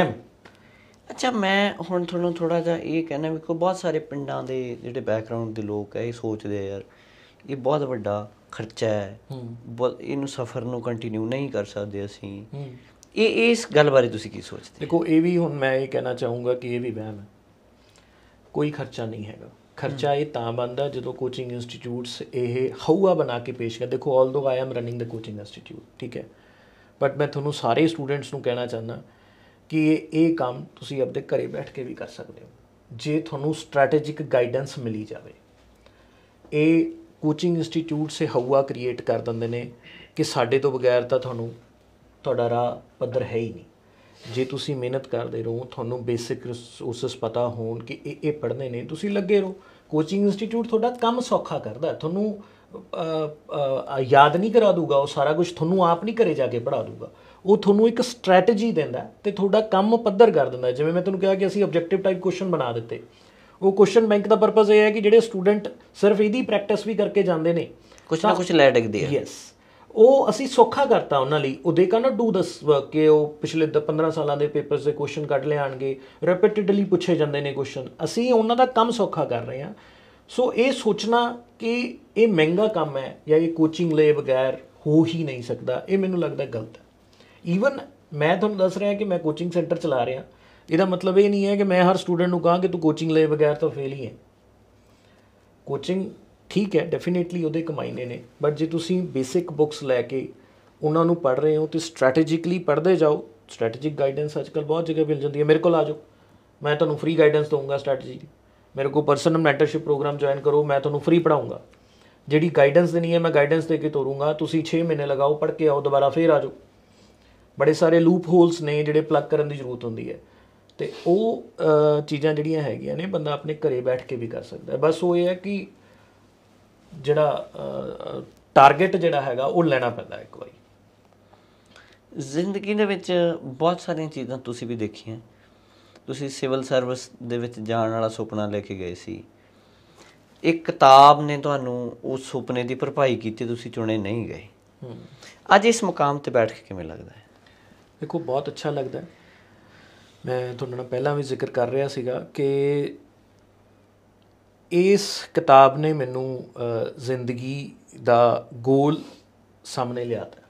ਐਮ ਅੱਛਾ ਮੈਂ ਹੁਣ ਤੁਹਾਨੂੰ ਥੋੜਾ ਜਿਹਾ ਇਹ ਕਹਿਣਾ ਵੀ ਕੋ ਬਹੁਤ ਸਾਰੇ ਪਿੰਡਾਂ ਦੇ ਜਿਹੜੇ ਬੈਕਗ੍ਰਾਉਂਡ ਦੇ ਲੋਕ ਹੈ ਇਹ ਸੋਚਦੇ ਆ ਯਾਰ ਇਹ ਬਹੁਤ ਵੱਡਾ ਖਰਚਾ ਹੈ ਇਹਨੂੰ ਸਫ਼ਰ ਨੂੰ ਕੰਟੀਨਿਊ ਨਹੀਂ ਕਰ ਸਕਦੇ ਅਸੀਂ ਇਹ ਇਸ ਗੱਲ ਬਾਰੇ ਤੁਸੀਂ ਕੀ ਸੋਚਦੇ ਦੇਖੋ ਇਹ ਵੀ ਹੁਣ ਮੈਂ ਇਹ ਕਹਿਣਾ ਚਾਹੂੰਗਾ ਕਿ ਇਹ ਵੀ ਵਹਿਮ ਹੈ ਕੋਈ ਖਰਚਾ ਨਹੀਂ ਹੈਗਾ ਖਰਚਾ ਇਹ ਤਾਂ ਬੰਦਾ ਜਦੋਂ ਕੋਚਿੰਗ ਇੰਸਟੀਚਿਊਟਸ ਇਹ ਹਊਆ ਬਣਾ ਕੇ ਪੇਸ਼ ਕਰ ਦੇਖੋ although I am running the coaching institute ਠੀਕ ਹੈ ਬਟ ਮੈਂ ਤੁਹਾਨੂੰ ਸਾਰੇ ਸਟੂਡੈਂਟਸ ਨੂੰ ਕਹਿਣਾ ਚਾਹੁੰਦਾ ਕਿ ਇਹ ਕੰਮ ਤੁਸੀਂ ਆਪਣੇ ਘਰੇ ਬੈਠ ਕੇ ਵੀ ਕਰ ਸਕਦੇ ਹੋ ਜੇ ਤੁਹਾਨੂੰ ਸਟ੍ਰੈਟੇਜਿਕ ਗਾਈਡੈਂਸ ਮਿਲੀ ਜਾਵੇ ਇਹ ਕੋਚਿੰਗ ਇੰਸਟੀਚਿਊਟ ਸੇ ਹਊਆ ਕ੍ਰੀਏਟ ਕਰ ਦਿੰਦੇ ਨੇ ਕਿ ਸਾਡੇ ਤੋਂ ਬਗੈਰ ਤਾਂ ਤੁਹਾਨੂੰ ਤੁਹਾਡਾ ਰਾਹ ਪੱਧਰ ਹੈ ਹੀ ਨਹੀਂ ਜੇ ਤੁਸੀਂ ਮਿਹਨਤ ਕਰਦੇ ਰਹੋ ਤੁਹਾਨੂੰ ਬੇਸਿਕ ਰਿਸੋਰਸਸ ਪਤਾ ਹੋਣ ਕਿ ਇਹ ਇਹ ਪੜ੍ਹਨੇ ਨੇ ਤੁਸੀਂ ਲੱਗੇ ਰਹੋ ਕੋਚਿੰਗ ਇੰਸਟੀਚਿਊਟ ਤੁਹਾਡਾ ਕੰਮ ਸੌਖਾ ਕਰਦਾ ਤੁਹਾਨੂੰ ਯਾਦ ਨਹੀਂ ਕਰਾ ਦੂਗਾ ਉਹ ਸਾਰਾ ਕੁਝ ਤੁਹਾਨੂੰ ਆਪ ਨਹੀਂ ਘਰੇ ਜਾ ਕੇ ਪੜਾ ਦੂਗਾ ਉਹ ਤੁਹਾਨੂੰ ਇੱਕ ਸਟ੍ਰੈਟਜੀ ਦਿੰਦਾ ਤੇ ਤੁਹਾਡਾ ਕੰਮ ਪੱਧਰ ਕਰ ਦਿੰਦਾ ਜਿਵੇਂ ਮੈਂ ਤੁਹਾਨੂੰ ਕਿਹਾ ਕਿ ਅਸੀਂ ਆਬਜੈਕਟਿਵ ਟਾਈਪ ਕੁਐਸਚਨ ਬਣਾ ਦਿੱਤੇ ਉਹ ਕੁਐਸਚਨ ਬੈਂਕ ਦਾ ਪਰਪਸ ਇਹ ਹੈ ਕਿ ਜਿਹੜੇ ਸਟੂਡੈਂਟ ਸਿਰਫ ਇਹਦੀ ਪ੍ਰੈਕਟਿਸ ਵੀ ਕਰਕੇ ਜਾਂਦੇ ਨੇ ਕੁਝ ਨਾ ਕੁਝ ਲੈ ਡਿੱਗਦੇ ਆ ਯੈਸ ਉਹ ਅਸੀਂ ਸੌਖਾ ਕਰਤਾ ਉਹਨਾਂ ਲਈ ਉਹ ਦੇ ਕੈਨਟ ਡੂ ਦਸ ਵਰਕ ਕਿ ਉਹ ਪਿਛਲੇ 15 ਸਾਲਾਂ ਦੇ ਪੇਪਰਸ ਦੇ ਕੁਐਸਚਨ ਕੱਢ ਲਿਆਣਗੇ ਰਿਪੀਟਿਡਲੀ ਪੁੱਛੇ ਜਾਂਦੇ ਨੇ ਕੁਐਸਚਨ ਅਸੀਂ ਉਹਨਾਂ ਦਾ ਕੰਮ ਸੌਖਾ ਕਰ ਰਹੇ ਹਾਂ ਸੋ ਇਹ ਸੋਚਣਾ ਕਿ ਇਹ ਮਹਿੰਗਾ ਕੰਮ ਹੈ ਜਾਂ ਇਹ ਕੋਚਿੰਗ ਲਏ ਬਗੈਰ ਹੋ ਹੀ ਨਹੀਂ ਸਕਦਾ ਇਹ ਮੈਨੂੰ ਲੱਗਦਾ ਗਲਤ ਹੈ ਈਵਨ ਮੈਂ ਤੁਹਾਨੂੰ ਦੱਸ ਰਿਹਾ ਕਿ ਮੈਂ ਕੋਚਿੰਗ ਸੈਂਟਰ ਚਲਾ ਰਿਹਾ ਇਹਦਾ ਮਤਲਬ ਇਹ ਨਹੀਂ ਹੈ ਕਿ ਮੈਂ ਹਰ ਸਟੂਡੈਂਟ ਨੂੰ ਕਹਾਂ ਕਿ ਤੂੰ ਕੋਚਿੰਗ ਲਏ ਬਗੈਰ ਤਾਂ ਫੇਲ ਹੀ ਹੈ ਕੋਚਿੰਗ ਠੀਕ ਹੈ ਡੈਫੀਨਿਟਲੀ ਉਹਦੇ ਕਮਾਈਨੇ ਨੇ ਬਟ ਜੇ ਤੁਸੀਂ ਬੇਸਿਕ ਬੁੱਕਸ ਲੈ ਕੇ ਉਹਨਾਂ ਨੂੰ ਪੜ੍ਹ ਰਹੇ ਹੋ ਤੇ ਸਟ੍ਰੈਟੇਜਿਕਲੀ ਪੜ੍ਹਦੇ ਜਾਓ ਸਟ੍ਰੈਟੇਜਿਕ ਗਾਈਡੈਂਸ ਅੱਜਕੱਲ ਬਹੁਤ ਜਗ੍ਹਾ ਮਿਲ ਜਾਂਦੀ ਹੈ ਮੇਰੇ ਕੋਲ ਆ ਜਾਓ ਮੈਂ ਤੁਹਾਨੂੰ ਫ੍ਰੀ ਗਾਈਡੈਂਸ ਦਊਂਗਾ ਸਟ੍ਰੈਟੇਜੀ ਦੀ ਮੇਰੇ ਕੋਲ ਪਰਸਨਲ ਮੈਂਟਰਸ਼ਿਪ ਪ੍ਰੋਗਰਾਮ ਜੁਆਇਨ ਕਰੋ ਮੈਂ ਤੁਹਾਨੂੰ ਫ੍ਰੀ ਪੜਾਉਂਗਾ ਜਿਹੜੀ ਗਾਈਡੈਂਸ ਦੇਣੀ ਹੈ ਮੈਂ ਗਾਈਡੈਂਸ ਦੇ ਕੇ ਤੋਰੂੰਗਾ ਤੁਸੀਂ 6 ਮਹੀਨੇ ਲਗਾਓ ਪੜ ਕੇ ਆਓ ਦੁਬਾਰਾ ਫੇਰ ਆ ਜਾਓ ਬੜੇ ਸਾਰੇ ਲੂਪ ਹੋਲਸ ਨੇ ਜਿਹੜੇ ਪਲੱਗ ਕਰਨ ਦੀ ਜ਼ਰੂਰਤ ਹੁੰਦੀ ਹੈ ਤੇ ਉਹ ਚੀਜ਼ਾਂ ਜਿਹੜੀਆਂ ਹੈਗੀਆਂ ਨੇ ਬੰਦਾ ਆਪਣੇ ਘਰੇ ਬੈਠ ਕੇ ਵੀ ਕਰ ਸਕਦਾ ਬਸ ਉਹ ਇਹ ਹੈ ਕਿ ਜਿਹੜਾ ਟਾਰਗੇਟ ਜਿਹੜਾ ਹੈਗਾ ਉਹ ਲੈਣਾ ਪੈਂਦਾ ਇੱਕ ਵਾਰੀ ਜ਼ਿੰਦਗੀ ਦੇ ਵਿੱਚ ਬਹੁਤ ਸਾਰੀਆਂ ਚੀਜ਼ਾਂ ਤੁਸੀਂ ਵੀ ਦੇਖੀਆਂ ਤੁਸੀਂ ਸਿਵਲ ਸਰਵਿਸ ਦੇ ਵਿੱਚ ਜਾਣ ਵਾਲਾ ਸੁਪਨਾ ਲੈ ਕੇ ਗਏ ਸੀ ਇੱਕ ਕਿਤਾਬ ਨੇ ਤੁਹਾਨੂੰ ਉਸ ਸੁਪਨੇ ਦੀ ਭਰਪਾਈ ਕੀਤੀ ਤੁਸੀਂ ਚੁਣੇ ਨਹੀਂ ਗਏ ਅੱਜ ਇਸ ਮੁਕਾਮ ਤੇ ਬੈਠ ਕੇ ਕਿਵੇਂ ਲੱਗਦਾ ਹੈ ਦੇਖੋ ਬਹੁਤ ਅੱਛਾ ਲੱਗਦਾ ਹੈ ਮੈਂ ਤੁਹਾਨੂੰ ਪਹਿਲਾਂ ਵੀ ਜ਼ਿਕਰ ਕਰ ਰਿਹਾ ਸੀਗਾ ਕਿ ਇਸ ਕਿਤਾਬ ਨੇ ਮੈਨੂੰ ਜ਼ਿੰਦਗੀ ਦਾ ਗੋਲ ਸਾਹਮਣੇ ਲਿਆਤਾ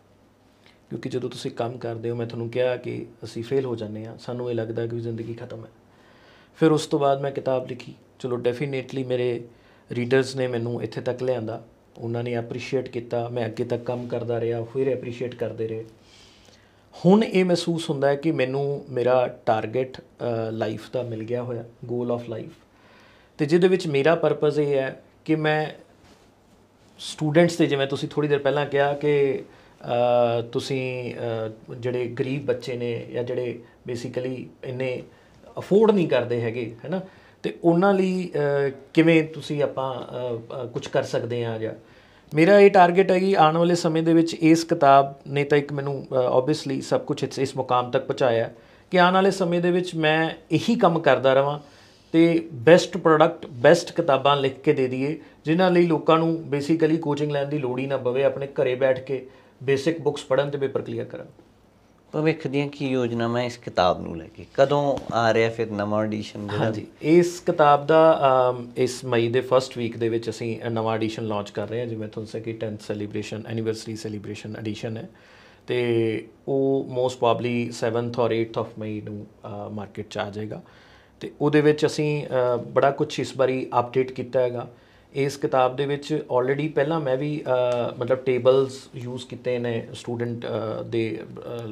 ਕਿਉਂਕਿ ਜਦੋਂ ਤੁਸੀਂ ਕੰਮ ਕਰਦੇ ਹੋ ਮੈਂ ਤੁਹਾਨੂੰ ਕਿਹਾ ਕਿ ਅਸੀਂ ਫੇਲ ਹੋ ਜਾਂਦੇ ਆ ਸਾਨੂੰ ਇਹ ਲੱਗਦਾ ਕਿ ਜ਼ਿੰਦਗੀ ਖਤਮ ਹੈ ਫਿਰ ਉਸ ਤੋਂ ਬਾਅਦ ਮੈਂ ਕਿਤਾਬ ਲਿਖੀ ਚਲੋ ਡੈਫੀਨੇਟਲੀ ਮੇਰੇ ਰੀਡਰਸ ਨੇ ਮੈਨੂੰ ਇੱਥੇ ਤੱਕ ਲਿਆਂਦਾ ਉਹਨਾਂ ਨੇ ਐਪਰੀਸ਼ੀਏਟ ਕੀਤਾ ਮੈਂ ਅੱਗੇ ਤੱਕ ਕੰਮ ਕਰਦਾ ਰਿਹਾ ਫਿਰ ਐਪਰੀਸ਼ੀਏਟ ਕਰਦੇ ਰਹੇ ਹੁਣ ਇਹ ਮਹਿਸੂਸ ਹੁੰਦਾ ਹੈ ਕਿ ਮੈਨੂੰ ਮੇਰਾ ਟਾਰਗੇਟ ਲਾਈਫ ਦਾ ਮਿਲ ਗਿਆ ਹੋਇਆ ਗੋਲ ਆਫ ਲਾਈਫ ਤੇ ਜਿਹਦੇ ਵਿੱਚ ਮੇਰਾ ਪਰਪਸ ਇਹ ਹੈ ਕਿ ਮੈਂ ਸਟੂਡੈਂਟਸ ਤੇ ਜਿਵੇਂ ਤੁਸੀਂ ਥੋੜੀ ਦੇਰ ਪਹਿਲਾਂ ਕਿਹਾ ਕਿ ਤੁਸੀਂ ਜਿਹੜੇ ਗਰੀਬ ਬੱਚੇ ਨੇ ਜਾਂ ਜਿਹੜੇ ਬੇਸਿਕਲੀ ਇੰਨੇ ਅਫੋਰਡ ਨਹੀਂ ਕਰਦੇ ਹੈਗੇ ਹੈਨਾ ਤੇ ਉਹਨਾਂ ਲਈ ਕਿਵੇਂ ਤੁਸੀਂ ਆਪਾਂ ਕੁਝ ਕਰ ਸਕਦੇ ਆ ਜਾਂ ਮੇਰਾ ਇਹ ਟਾਰਗੇਟ ਹੈ ਕਿ ਆਉਣ ਵਾਲੇ ਸਮੇਂ ਦੇ ਵਿੱਚ ਇਸ ਕਿਤਾਬ ਨੇ ਤਾਂ ਇੱਕ ਮੈਨੂੰ ਆਬਵੀਅਸਲੀ ਸਭ ਕੁਝ ਇਸ ਮੁਕਾਮ ਤੱਕ ਪਹੁੰਚਾਇਆ ਕਿ ਆਉਣ ਵਾਲੇ ਸਮੇਂ ਦੇ ਵਿੱਚ ਮੈਂ ਇਹੀ ਕੰਮ ਕਰਦਾ ਰਵਾਂ ਤੇ ਬੈਸਟ ਪ੍ਰੋਡਕਟ ਬੈਸਟ ਕਿਤਾਬਾਂ ਲਿਖ ਕੇ ਦੇ ਦਈਏ ਜਿਨ੍ਹਾਂ ਲਈ ਲੋਕਾਂ ਨੂੰ ਬੇਸਿਕਲੀ ਕੋਚਿੰਗ ਲੈਣ ਦੀ ਲੋੜ ਹੀ ਨਾ ਪਵੇ ਆਪਣੇ ਘਰੇ ਬੈਠ ਕੇ ਬੇਸਿਕ ਬੁੱਕਸ ਪੜਨ ਤੇ ਪੇਪਰ ਕਲੀਅਰ ਕਰਨ ਭਵਿੱਖ ਦੀਆਂ ਕੀ ਯੋਜਨਾ ਮੈਂ ਇਸ ਕਿਤਾਬ ਨੂੰ ਲੈ ਕੇ ਕਦੋਂ ਆ ਰਿਹਾ ਫਿਰ ਨਵਾਂ ਐਡੀਸ਼ਨ ਹਾਂਜੀ ਇਸ ਕਿਤਾਬ ਦਾ ਇਸ ਮਈ ਦੇ ਫਰਸਟ ਵੀਕ ਦੇ ਵਿੱਚ ਅਸੀਂ ਨਵਾਂ ਐਡੀਸ਼ਨ ਲਾਂਚ ਕਰ ਰਹੇ ਹਾਂ ਜਿਵੇਂ ਤੁਹਾਨੂੰ ਸੇ ਕਿ 10th celebration anniversary celebration edition ਹੈ ਤੇ ਉਹ ਮੋਸਟ ਪ੍ਰੋਬਬਲੀ 7th ਔਰ 8th ਆਫ ਮਈ ਨੂੰ ਮਾਰਕੀਟ ਚ ਆ ਜਾਏਗਾ ਤੇ ਉਹਦੇ ਵਿੱਚ ਅਸੀਂ ਬੜਾ ਕੁਝ ਇਸ ਵਾਰੀ ਅਪਡੇਟ ਕੀਤਾ ਹੈਗਾ ਇਸ ਕਿਤਾਬ ਦੇ ਵਿੱਚ ਆਲਰੇਡੀ ਪਹਿਲਾਂ ਮੈਂ ਵੀ ਮਤਲਬ ਟੇਬਲਸ ਯੂਜ਼ ਕੀਤੇ ਨੇ ਸਟੂਡੈਂਟ ਦੇ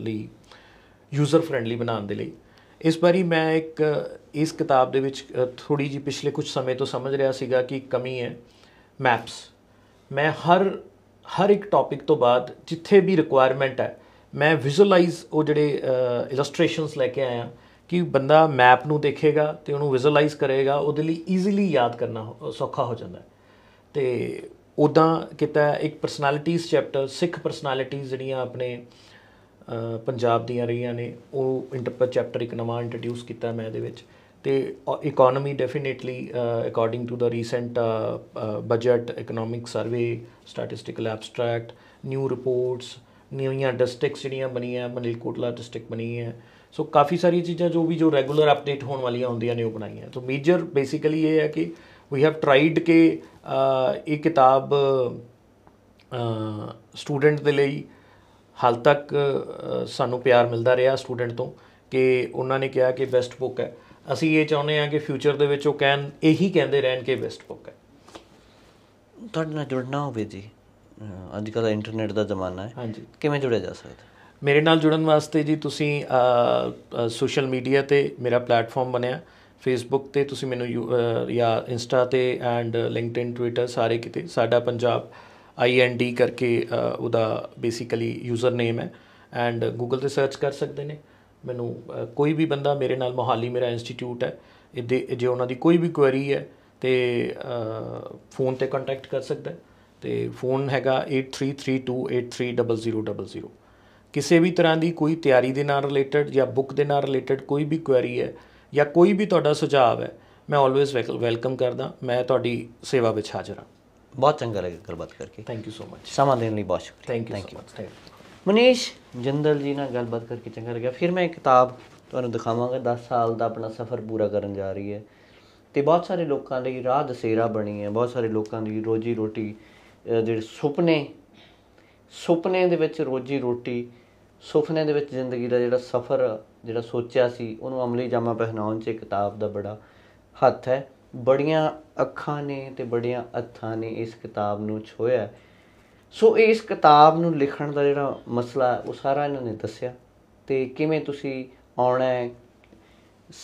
ਲਈ ਯੂਜ਼ਰ ਫ੍ਰੈਂਡਲੀ ਬਣਾਉਣ ਦੇ ਲਈ ਇਸ ਵਾਰੀ ਮੈਂ ਇੱਕ ਇਸ ਕਿਤਾਬ ਦੇ ਵਿੱਚ ਥੋੜੀ ਜੀ ਪਿਛਲੇ ਕੁਝ ਸਮੇਂ ਤੋਂ ਸਮਝ ਰਿਹਾ ਸੀਗਾ ਕਿ ਕਮੀ ਹੈ ਮੈਪਸ ਮੈਂ ਹਰ ਹਰ ਇੱਕ ਟੌਪਿਕ ਤੋਂ ਬਾਅਦ ਜਿੱਥੇ ਵੀ ਰਿਕੁਆਇਰਮੈਂਟ ਹੈ ਮੈਂ ਵਿਜ਼ੂਅਲਾਈਜ਼ ਉਹ ਜਿਹੜੇ ਇਲਸਟ੍ਰੇਸ਼ਨਸ ਲੈ ਕੇ ਆਇਆ ਕਿ ਬੰਦਾ ਮੈਪ ਨੂੰ ਦੇਖੇਗਾ ਤੇ ਉਹਨੂੰ ਵਿਜ਼ੂਅਲਾਈਜ਼ ਕਰੇਗਾ ਉਹਦੇ ਲਈ ਈਜ਼ੀਲੀ ਯਾਦ ਕਰਨਾ ਸੌਖਾ ਹੋ ਜਾਂਦਾ ਤੇ ਉਦਾਂ ਕੀਤਾ ਇੱਕ ਪਰਸਨੈਲਿਟੀਜ਼ ਚੈਪਟਰ ਸਿੱਖ ਪਰਸਨੈਲਿਟੀਜ਼ ਜਿਹੜੀਆਂ ਆਪਣੇ ਪੰਜਾਬ ਦੀਆਂ ਰਹੀਆਂ ਨੇ ਉਹ ਇੰਟਰਪਰ ਚੈਪਟਰ ਇੱਕ ਨਵਾਂ ਇੰਟਰੋਡਿਊਸ ਕੀਤਾ ਮੈਂ ਇਹਦੇ ਵਿੱਚ ਤੇ economy definitely according to the recent budget economic survey statistical abstract new reports new districts ਜਿਹੜੀਆਂ ਬਣੀਆਂ ਮਨਿਲਕੋਟਲਾ ਡਿਸਟ੍ਰਿਕਟ ਬਣੀ ਹੈ ਸੋ ਕਾਫੀ ਸਾਰੀਆਂ ਚੀਜ਼ਾਂ ਜੋ ਵੀ ਜੋ ਰੈਗੂਲਰ ਅਪਡੇਟ ਹੋਣ ਵਾਲੀਆਂ ਹੁੰਦੀਆਂ ਨੇ ਉਹ ਬਣਾਈਆਂ ਸੋ ਮੇਜਰ ਬੇਸਿਕਲੀ ਇਹ ਹੈ ਕਿ ਵੀ ਹੈਵ ਟ੍ਰਾਈਡ ਕਿ ਇਹ ਕਿਤਾਬ ਸਟੂਡੈਂਟ ਦੇ ਲਈ ਹਾਲ ਤੱਕ ਸਾਨੂੰ ਪਿਆਰ ਮਿਲਦਾ ਰਿਹਾ ਸਟੂਡੈਂਟ ਤੋਂ ਕਿ ਉਹਨਾਂ ਨੇ ਕਿਹਾ ਕਿ ਬੈਸਟ ਬੁੱਕ ਹੈ ਅਸੀਂ ਇਹ ਚਾਹੁੰਦੇ ਹਾਂ ਕਿ ਫਿਊਚਰ ਦੇ ਵਿੱਚ ਉਹ ਕਹਿਣ ਇਹੀ ਕਹਿੰਦੇ ਰਹਿਣ ਕਿ ਬੈਸਟ ਬੁੱਕ ਹੈ ਤੁਹਾਡੇ ਨਾਲ ਜੁੜਨਾ ਹੋਵੇ ਜੀ ਅੱਜ ਕੱਲ੍ਹ ਇੰਟਰਨੈਟ ਦਾ ਜ਼ਮਾਨਾ ਹੈ ਕਿਵੇਂ ਜੁੜਿਆ ਜਾ ਸਕਦਾ ਮੇਰੇ ਨਾਲ ਜੁੜਨ ਵਾਸਤੇ ਜੀ ਤੁਸੀਂ ਸੋਸ਼ਲ ਮੀਡੀਆ ਤੇ ਮੇਰਾ ਪਲੇਟਫਾਰਮ ਬਣਿਆ ਫੇਸਬੁੱਕ ਤੇ ਤੁਸੀਂ ਮੈਨੂੰ ਜਾਂ ਇੰਸਟਾ ਤੇ ਐਂਡ ਲਿੰਕਡਇਨ ਟਵਿੱਟਰ ਸਾਰੇ ਕਿਤੇ ਸਾਡਾ ਪੰਜਾਬ IND ਕਰਕੇ ਉਹਦਾ ਬੇਸਿਕਲੀ ਯੂਜ਼ਰ ਨੇਮ ਹੈ ਐਂਡ ਗੂਗਲ ਤੇ ਸਰਚ ਕਰ ਸਕਦੇ ਨੇ ਮੈਨੂੰ ਕੋਈ ਵੀ ਬੰਦਾ ਮੇਰੇ ਨਾਲ ਮੋਹਾਲੀ ਮੇਰਾ ਇੰਸਟੀਚਿਊਟ ਹੈ ਇਹਦੇ ਜੇ ਉਹਨਾਂ ਦੀ ਕੋਈ ਵੀ ਕੁਐਰੀ ਹੈ ਤੇ ਫੋਨ ਤੇ ਕੰਟੈਕਟ ਕਰ ਸਕਦਾ ਤੇ ਫੋਨ ਹੈਗਾ 8332830000 ਕਿਸੇ ਵੀ ਤਰ੍ਹਾਂ ਦੀ ਕੋਈ ਤਿਆਰੀ ਦੇ ਨਾਲ ਰਿਲੇਟਡ ਜਾਂ ਬੁੱਕ ਦੇ ਨਾਲ ਰਿਲੇਟਡ ਕੋਈ ਵੀ ਕੁਐਰੀ ਹੈ ਜਾਂ ਕੋਈ ਵੀ ਤੁਹਾਡਾ ਸੁਝਾਅ ਹੈ ਮੈਂ ਆਲਵੇਸ ਵੈਲਕਮ ਕਰਦਾ ਮੈਂ ਤੁਹਾਡੀ ਸੇਵਾ ਵਿੱਚ ਹਾਜ਼ਰ ਹਾਂ ਬਹੁਤ ਚੰਗਾ ਲੱਗਿਆ ਗੱਲਬਾਤ ਕਰਕੇ ਥੈਂਕ ਯੂ ਸੋ ਮਚ ਸਮਾਂ ਦੇਣ ਲਈ ਬਹੁਤ ਸ਼ੁਕਰੀਆ thank you so much Manish Jindal ji ਨਾਲ ਗੱਲਬਾਤ ਕਰਕੇ ਚੰਗਾ ਲੱਗਿਆ ਫਿਰ ਮੈਂ ਕਿਤਾਬ ਤੁਹਾਨੂੰ ਦਿਖਾਵਾਂਗਾ 10 ਸਾਲ ਦਾ ਆਪਣਾ ਸਫ਼ਰ ਪੂਰਾ ਕਰਨ ਜਾ ਰਹੀ ਹੈ ਤੇ ਬਹੁਤ ਸਾਰੇ ਲੋਕਾਂ ਲਈ ਰਾਹ ਦਸੇਰਾ ਬਣੀ ਹੈ ਬਹੁਤ ਸਾਰੇ ਲੋਕਾਂ ਦੀ ਰੋਜੀ ਰੋਟੀ ਜਿਹੜੇ ਸੁਪਨੇ ਸੁਪਨੇ ਦੇ ਵਿੱਚ ਰੋਜੀ ਰੋਟੀ ਸੁਪਨੇ ਦੇ ਵਿੱਚ ਜ਼ਿੰਦਗੀ ਦਾ ਜਿਹੜਾ ਸਫ਼ਰ ਜਿਹੜਾ ਸੋਚਿਆ ਸੀ ਉਹਨੂੰ ਅਮਲੀ ਜਾਮਾ ਪਹਿਨਾਉਣ 'ਚ ਕਿਤਾਬ ਦਾ ਬੜਾ ਹੱਥ ਹੈ ਬੜੀਆਂ ਅੱਖਾਂ ਨੇ ਤੇ ਬੜੀਆਂ ਅੱਥਾਂ ਨੇ ਇਸ ਕਿਤਾਬ ਨੂੰ ਛੋਇਆ ਸੋ ਇਸ ਕਿਤਾਬ ਨੂੰ ਲਿਖਣ ਦਾ ਜਿਹੜਾ ਮਸਲਾ ਉਹ ਸਾਰਾ ਇਹਨਾਂ ਨੇ ਦੱਸਿਆ ਤੇ ਕਿਵੇਂ ਤੁਸੀਂ ਆਉਣਾ ਹੈ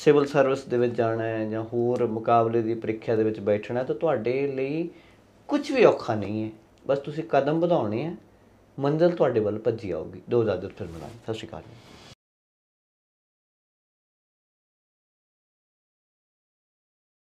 ਸਿਵਲ ਸਰਵਿਸ ਦੇ ਵਿੱਚ ਜਾਣਾ ਹੈ ਜਾਂ ਹੋਰ ਮੁਕਾਬਲੇ ਦੀ ਪ੍ਰੀਖਿਆ ਦੇ ਵਿੱਚ ਬੈਠਣਾ ਹੈ ਤਾਂ ਤੁਹਾਡੇ ਲਈ ਕੁਝ ਵੀ ਔਖਾ ਨਹੀਂ ਹੈ ਬਸ ਤੁਸੀਂ ਕਦਮ ਵਧਾਉਣੇ ਆ ਮੰਜ਼ਲ ਤੁਹਾਡੇ ਵੱਲ ਭੱਜੀ ਆਊਗੀ ਦੋ ਜਾਦੂ ਫਿਰ ਮਿਲਾਂਗੇ ਸਤਿ ਸ਼੍ਰੀ ਅਕਾਲ